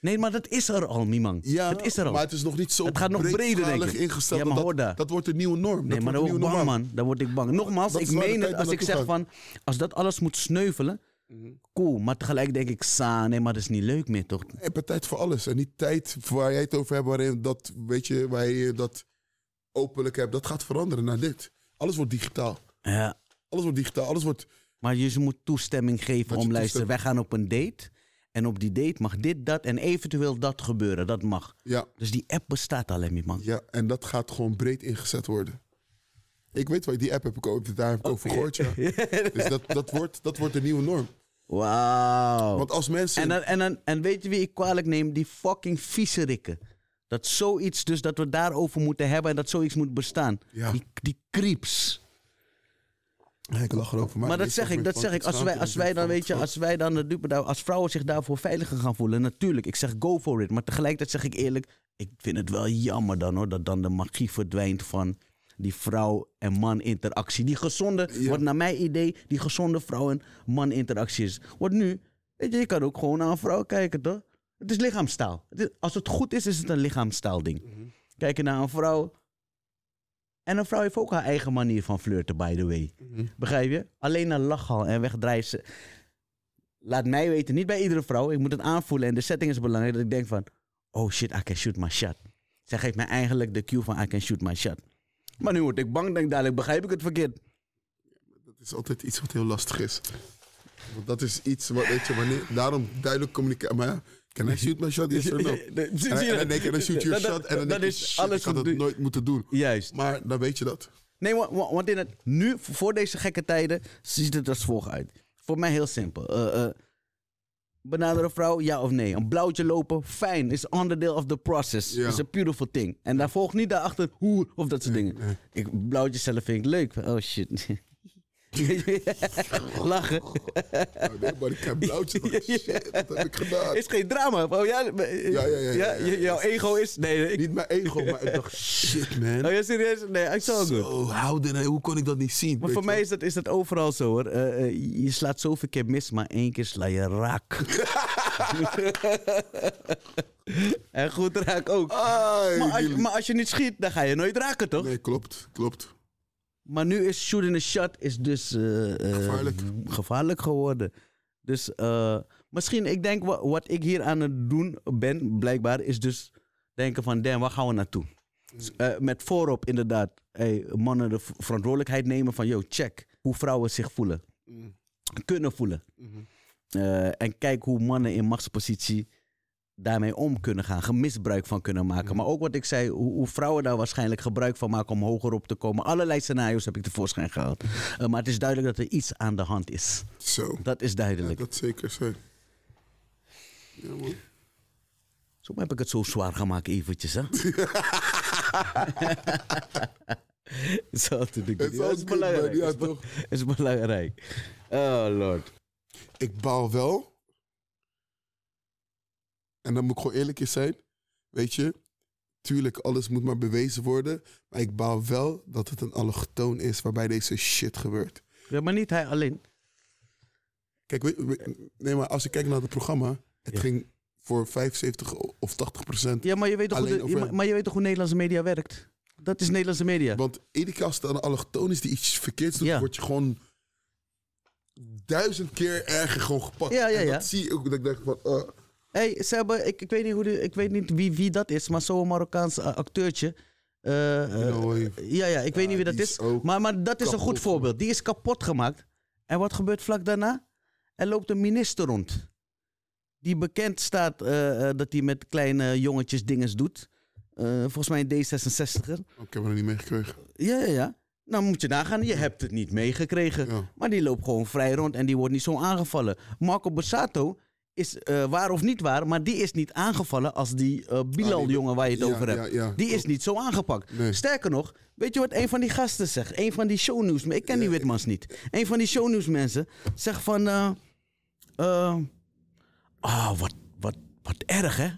Nee, maar dat is er al, Mimang. Ja, is er al. maar het is nog niet zo het gaat breder, ingesteld. dat, dat wordt de nieuwe norm. Nee, dat maar daar word ik bang, man. Daar word ik bang. Nogmaals, ik meen het als ik zeg van... als dat alles moet sneuvelen Mhm. Cool, maar tegelijk denk ik, sa, nee, maar dat is niet leuk meer, toch? Je hebt tijd voor alles. En die tijd waar jij het over hebt, waarin dat, weet je, waar je dat openlijk hebt, dat gaat veranderen naar dit. Alles wordt digitaal. Ja. Alles wordt digitaal, alles wordt... Maar je moet toestemming geven om, luister, wij gaan op een date. En op die date mag dit, dat en eventueel dat gebeuren. Dat mag. Ja. Dus die app bestaat alleen niet, man. Ja, en dat gaat gewoon breed ingezet worden. Ik weet wel, die app heb ik ook, daar heb ik ook gehoord. Ja. dus dat, dat, wordt, dat wordt de nieuwe norm. Wauw. Want als mensen. En, en, en weet je wie ik kwalijk neem? Die fucking viezerikken. Dat zoiets, dus dat we daarover moeten hebben en dat zoiets moet bestaan. Ja. Die, die creeps. ik lach erover. Maar, maar dat zeg ik, dat zeg ik. Als wij, als wij dan, weet je, als wij dan als vrouwen zich daarvoor veiliger gaan voelen, natuurlijk, ik zeg go for it. Maar tegelijkertijd zeg ik eerlijk, ik vind het wel jammer dan hoor, dat dan de magie verdwijnt van die vrouw- en man-interactie. Die gezonde, ja. wat naar mijn idee, die gezonde vrouw- en man-interactie is. Want nu, weet je, je kan ook gewoon naar een vrouw kijken, toch? Het is lichaamstaal. als het goed is, is het een lichaamstaalding. ding. Mm Kijken naar een vrouw. En een vrouw heeft ook haar eigen manier van flirten, by the way. Mhm. Begrijp je? Alleen naar lachen en wegdraaien Laat mij weten, niet bij iedere vrouw. Ik moet het aanvoelen en de setting is belangrijk. Dat ik denk van, oh shit, I can shoot my shot. Zij geeft mij eigenlijk de cue van I can shoot my shot. Maar nu word ik bang, denk dadelijk begrijp ik het verkeerd. Dat is altijd iets wat heel lastig is. Want dat is iets wat, weet je, wanneer, daarom duidelijk communiceren. Maar ja, can I shoot my shot? Yes or no? En dan shoot your shot. En dan denk je, alles ik had het nooit moeten doen. Juist. Maar dan weet je dat. Nee, want in het, nu, voor deze gekke tijden, ziet het als volgt uit. Voor mij heel simpel. Uh, benaderen vrouw, ja of nee? Een blauwtje lopen, fijn, is onderdeel of the process. Is a beautiful thing. En daar volgt niet daarachter hoe of dat soort dingen. Ik, blauwtje zelf vind ik leuk. Oh shit. Lachen. Oh, maar ik heb blauwtje. Shit, wat heb ik gedaan? Is geen drama. Oh, ja, ja, ja, ja, ja. Jouw ego is... Nee, Niet mijn ego, maar ik dacht, shit man. Oh ja, serieus? Nee, ik zou het Zo houden, hoe kon ik dat niet zien? Maar voor mij is dat, is dat overal zo hoor. Eh, eh, je slaat zoveel keer mis, maar één keer sla je raak. en goed raak ook. maar, als, maar als je niet schiet, dan ga je nooit raken, toch? Nee, klopt, klopt. Maar nu is shooting a shot is dus eh, eh, gevaarlijk. gevaarlijk. geworden. Dus eh, misschien, ik denk wat, wat, ik hier aan het doen ben, blijkbaar, is dus denken van, damn, waar gaan we naartoe? Dus, mm. met voorop inderdaad, mannen de verantwoordelijkheid nemen van, yo, check hoe vrouwen zich voelen. Mm. Kunnen voelen. Mm-hmm. en kijk hoe mannen in machtspositie daarmee om kunnen gaan, gemisbruik van kunnen maken. Maar ook wat ik zei, hoe, hoe, vrouwen daar waarschijnlijk gebruik van maken om hoger op te komen. Allerlei scenario's heb ik tevoorschijn gehaald. Uh, maar het is duidelijk dat er iets aan de hand is. Zo. Dat is duidelijk. dat zeker zo. Ja, man. Zo heb ik het zo zwaar gemaakt eventjes, hè? Het is belangrijk. Het is belangrijk. Oh, lord. Ik baal wel en dan moet ik gewoon eerlijk zijn. Weet je, tuurlijk, alles moet maar bewezen worden. Maar ik baal wel dat het een allochtoon is waarbij deze shit gebeurt. Ja, maar niet hij alleen. Kijk, nee, maar als ik kijk naar het programma, het ging voor 75 of 80 procent. Ja, maar je weet toch, hoe, je weet toch hoe Nederlandse media werkt? Dat is Nederlandse media. Want iedere keer als het een allochtoon is die iets verkeerds doet, ja. word je gewoon duizend keer erger gewoon gepakt. Ja, ja, en dat zie ik ook. Dat ik denk van, eh, hey, ze ik, ik, weet niet, hoe ik weet niet wie, wie dat is, maar zo'n Marokkaans eh, acteurtje. Uh, ja, ja, ik weet niet wie dat is. Maar, maar dat is een goed voorbeeld. Die is kapot gemaakt. En wat gebeurt vlak daarna? Er loopt een minister rond. Die bekend staat dat hij met kleine jongetjes dinges doet. volgens mij een D66er. ik heb hem niet meegekregen. Ja, ja, ja. Nou moet je nagaan, je hebt het niet meegekregen. Maar die loopt gewoon vrij rond en die wordt niet zo aangevallen. Marco Bazzato is eh, waar of niet waar, maar die is niet aangevallen als die uh, eh, ah, Bilal-jongen waar je het over hebt. die is niet zo aangepakt. Sterker nog, weet je wat een van die gasten zegt? Een van die shownieuws, ik ken die Witmans niet. Een van die shownieuwsmensen zegt van, eh, ah, wat, wat, wat erg hè.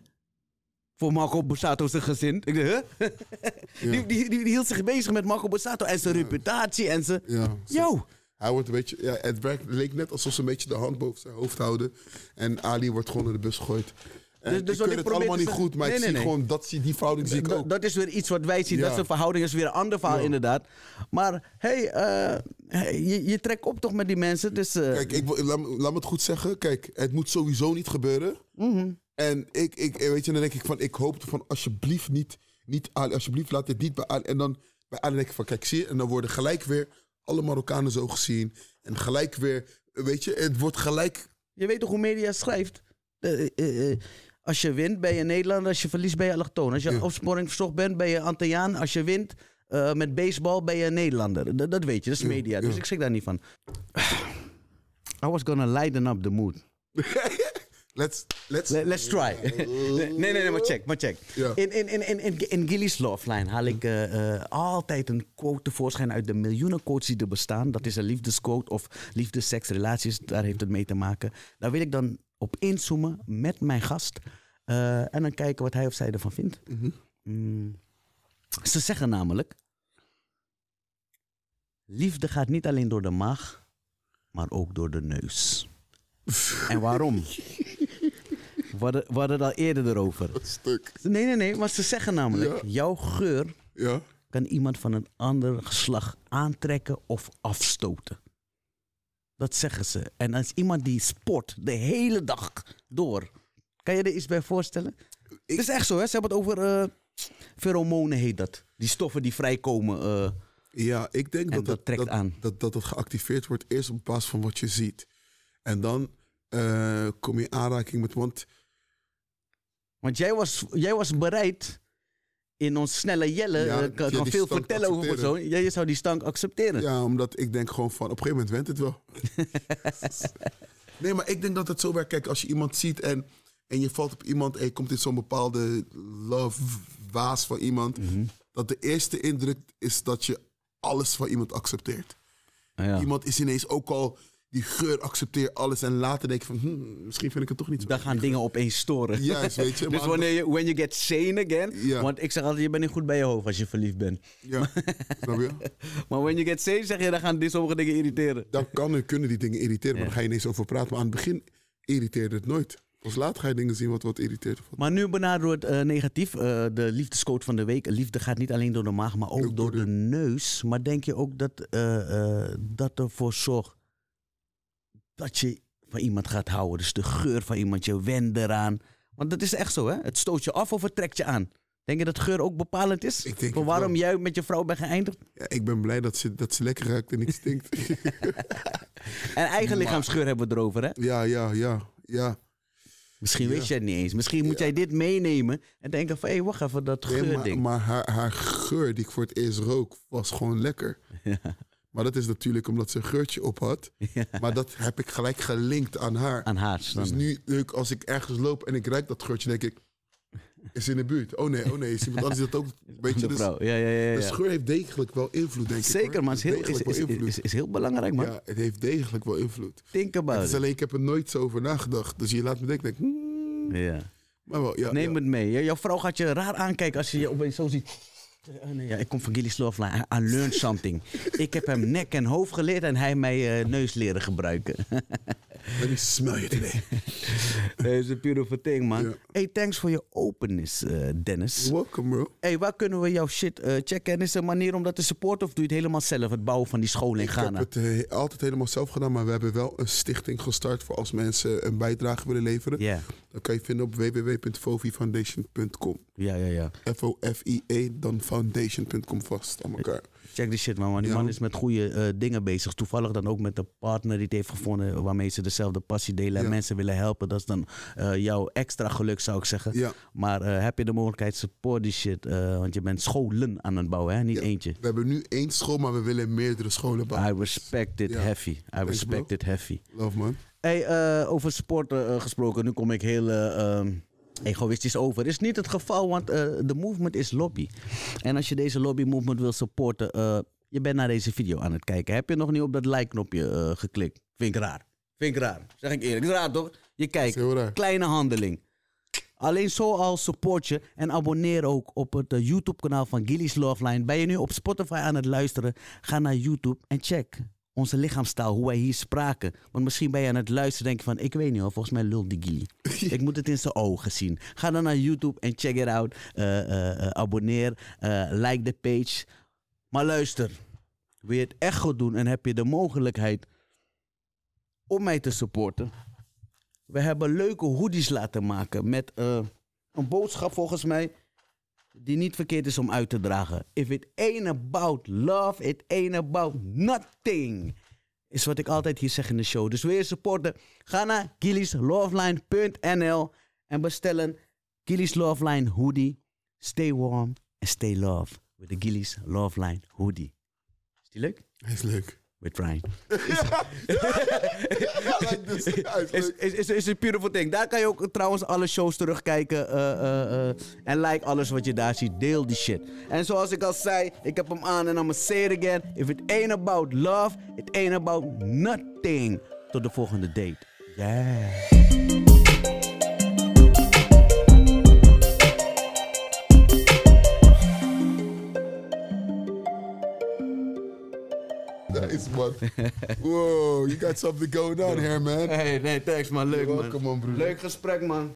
Voor Marco Bussato zijn gezin. Ik dacht, huh? die, die, die, die, hield zich bezig met Marco Borsato en zijn reputatie en ze, Yo, hij wordt een beetje, ja, het werkt, leek net alsof ze een beetje de hand boven zijn hoofd houden. En Ali wordt gewoon in de bus gegooid. dus, dus ik allemaal niet goed, maar ik zie gewoon, dat zie, die verhouding zie ik ook. Dat is weer iets wat wij zien. Dat is een verhouding, is weer een ander verhaal inderdaad. Maar eh, hey, je, je trekt op toch met die mensen. Dus, eh, Kijk, ik, laat, laat, me het goed zeggen. Kijk, het moet sowieso niet gebeuren. Mhm. En ik, ik, eh, weet je, dan denk ik van, ik hoop van alsjeblieft niet, niet Ali, alsjeblieft laat dit niet bij Ali. En dan bij Ali denk ik van, kijk, zie je, en dan worden gelijk weer alle Marokkanen zo gezien. En gelijk weer, weet je, het wordt gelijk. Je weet toch hoe media schrijft? Eh, eh, eh, als je wint ben je Nederlander, als je verliest ben je allochtoon. Als je ja. opsporing verzocht bent ben je Antilliaan, als je wint met baseball ben je Nederlander. Dat, weet je, dat is media, dus ik zeg daar niet van. I was gonna lighten up the mood. Let's, let's, let's try. nee, nee, nee, maar check, maar check. In, in, in, in, in, in Gilly's Love haal ik mm-hmm. eh, eh, altijd een quote tevoorschijn uit de miljoenen quotes die er bestaan. Dat is een liefdesquote of liefdesseksrelaties. daar heeft het mee te maken. Daar wil ik dan op inzoomen met mijn gast eh, en dan kijken wat hij of zij ervan vindt. Mm-hmm. Mm. Ze zeggen namelijk, liefde gaat niet alleen door de maag, maar ook door de neus. en waarom? We hadden, het al eerder erover. stuk. Nee, nee, nee, maar ze zeggen namelijk: jouw geur Ja? kan iemand van een ander geslacht aantrekken of afstoten. Dat zeggen ze. En als iemand die sport de hele dag door, kan je er iets bij voorstellen? Het is echt zo, hè? ze hebben het over eh, pheromonen, heet dat. Die stoffen die vrijkomen. Eh, ja, ik denk dat, dat trekt dat, aan. Dat, dat geactiveerd wordt eerst op basis van wat je ziet. En dan eh, kom je aanraking met. Want, want jij, was, jij was bereid in ons snelle jellen. Ja, eh, ik kan veel vertellen over persoon. Jij zou die stank accepteren. Ja, omdat ik denk gewoon van op een gegeven moment went het wel. nee, maar ik denk dat het zo werkt. Kijk, als je iemand ziet en, en je valt op iemand en je komt in zo'n bepaalde love waas van iemand. Mhm. Dat de eerste indruk is dat je alles van iemand accepteert. ja. Iemand is ineens ook al die geur, accepteer alles. En later denk je van, hm, misschien vind ik het toch niet zo. Dan gaan dingen opeens storen. Juist, weet je. dus wanneer je, when you get sane again. Want ik zeg altijd, je bent niet goed bij je hoofd als je verliefd bent. Ja, snap je? maar when you get sane, zeg je, dan gaan die sommige dingen irriteren. Dan kan kunnen die dingen irriteren, maar ja. dan ga je ineens over praten. Maar aan het begin irriteerde het nooit. Pas laat ga je dingen zien wat wat irriteert. Maar nu benadrukt het eh, negatief. Eh, de liefdescode van de week. Liefde gaat niet alleen door de maag, maar ook, door, de... neus. Maar denk je ook dat uh, dat ervoor zorgt dat je van iemand gaat houden. Dus de geur van iemand, je wend eraan. Want dat is echt zo, hè? Het stoot je af of het trekt je aan. Denk je dat geur ook bepalend is? Ik denk voor waarom jij met je vrouw bent geëindigd? Ja, ik ben blij dat ze, dat ze lekker ruikt en niet stinkt. en eigen lichaamsgeur hebben we erover, hè? Ja, ja, ja, ja. Misschien ja. weet jij het niet eens. Misschien moet jij dit meenemen en denken van... hé, hey, wacht even, dat geurding. maar, maar haar, haar, geur die ik voor het eerst rook was gewoon lekker. Maar dat is natuurlijk omdat ze een geurtje op had. Maar dat heb ik gelijk gelinkt aan haar. Aan haar. Dus nu, als ik ergens loop en ik ruik dat geurtje, denk ik, is in de buurt. Oh nee, oh nee, is iemand anders dat ook. Weet je, dus, ja, ja, ja, ja, De dus scheur heeft degelijk wel invloed, denk Zeker, ik. Zeker, maar het is heel, is, is, is, heel belangrijk, man. Ja, het heeft degelijk wel invloed. Think about het is alleen, ik heb er nooit zo over nagedacht. Dus je laat me denken, denk, hmm. ja. Maar wel, ja, Neem het mee. Jouw vrouw gaat je raar aankijken als je je opeens zo ziet. Eh, ja, ik kom van Gilly Slovla. I learned something. ik heb hem nek en hoofd geleerd en hij mij uh, neus leren gebruiken. Let me smell you today. Hey, is a beautiful thing, man. Hey, thanks voor je openness, uh, Dennis. Welcome, bro. Hey, waar kunnen we jouw shit eh, checken? En is er een manier om dat te supporten of doe je het helemaal zelf, het bouwen van die school in Ghana? Ik heb het eh, altijd helemaal zelf gedaan, maar we hebben wel een stichting gestart voor als mensen een bijdrage willen leveren. Ja. Dat kan je vinden op www.fovifoundation.com. Ja, ja, ja. F-O-F-I-E, dan foundation.com vast aan elkaar. Check this shit, man. die man is met goede eh, dingen bezig. Toevallig dan ook met de partner die het heeft gevonden. waarmee ze dezelfde passie delen. en mensen willen helpen. Dat is dan eh, jouw extra geluk, zou ik zeggen. Ja. Maar eh, heb je de mogelijkheid, support die shit. want je bent scholen aan het bouwen, hè? niet eentje. We hebben nu één school, maar we willen meerdere scholen bouwen. I respect it heavy. I respect it heavy. Love, man. Hey, over sport gesproken. Nu kom ik heel. Ehm, egoïstisch over. Is niet het geval, want eh, de movement is lobby. En als je deze lobby movement wil supporten, eh, je bent naar deze video aan het kijken. Heb je nog niet op dat like-knopje eh, geklikt? Vind ik raar. Vind ik raar. Zeg ik eerlijk. Raar toch? Je kijkt. Kleine handeling. Alleen zo al support je en abonneer ook op het YouTube-kanaal van Gilly's Loveline. Ben je nu op Spotify aan het luisteren? Ga naar YouTube en check onze lichaamstaal, hoe wij hier spraken. Want misschien ben je aan het luisteren denk je van, ik weet niet hoor, volgens mij lul die guy. ik moet het in zijn ogen zien. Ga dan naar YouTube en check it out. Eh, eh, eh, abonneer, like de page. Maar luister, wil je het echt goed doen en heb je de mogelijkheid om mij te supporten? We hebben leuke hoodies laten maken met een boodschap volgens mij die niet verkeerd is om uit te dragen. If it ain't about love, it ain't about nothing. Is wat ik altijd hier zeg in de show. Dus wil je supporten? Ga naar gilliesloveline.nl en bestellen een Loveline hoodie. Stay warm and stay love with the Gillies Loveline hoodie. Is die leuk? Is leuk. With trying. is, is, is, is a beautiful thing. Daar kan je ook trouwens alle shows terugkijken. Eh, eh, eh, en like alles wat je daar ziet. Deel die shit. En zoals ik al zei, ik heb hem aan en I'm gonna say it again. If it ain't about love, it ain't about nothing. Tot de volgende date. Yeah. nice, man. Wow, you got something going on here, man. Hey, nee, thanks, man. Leuk, man. Leuk gesprek, man.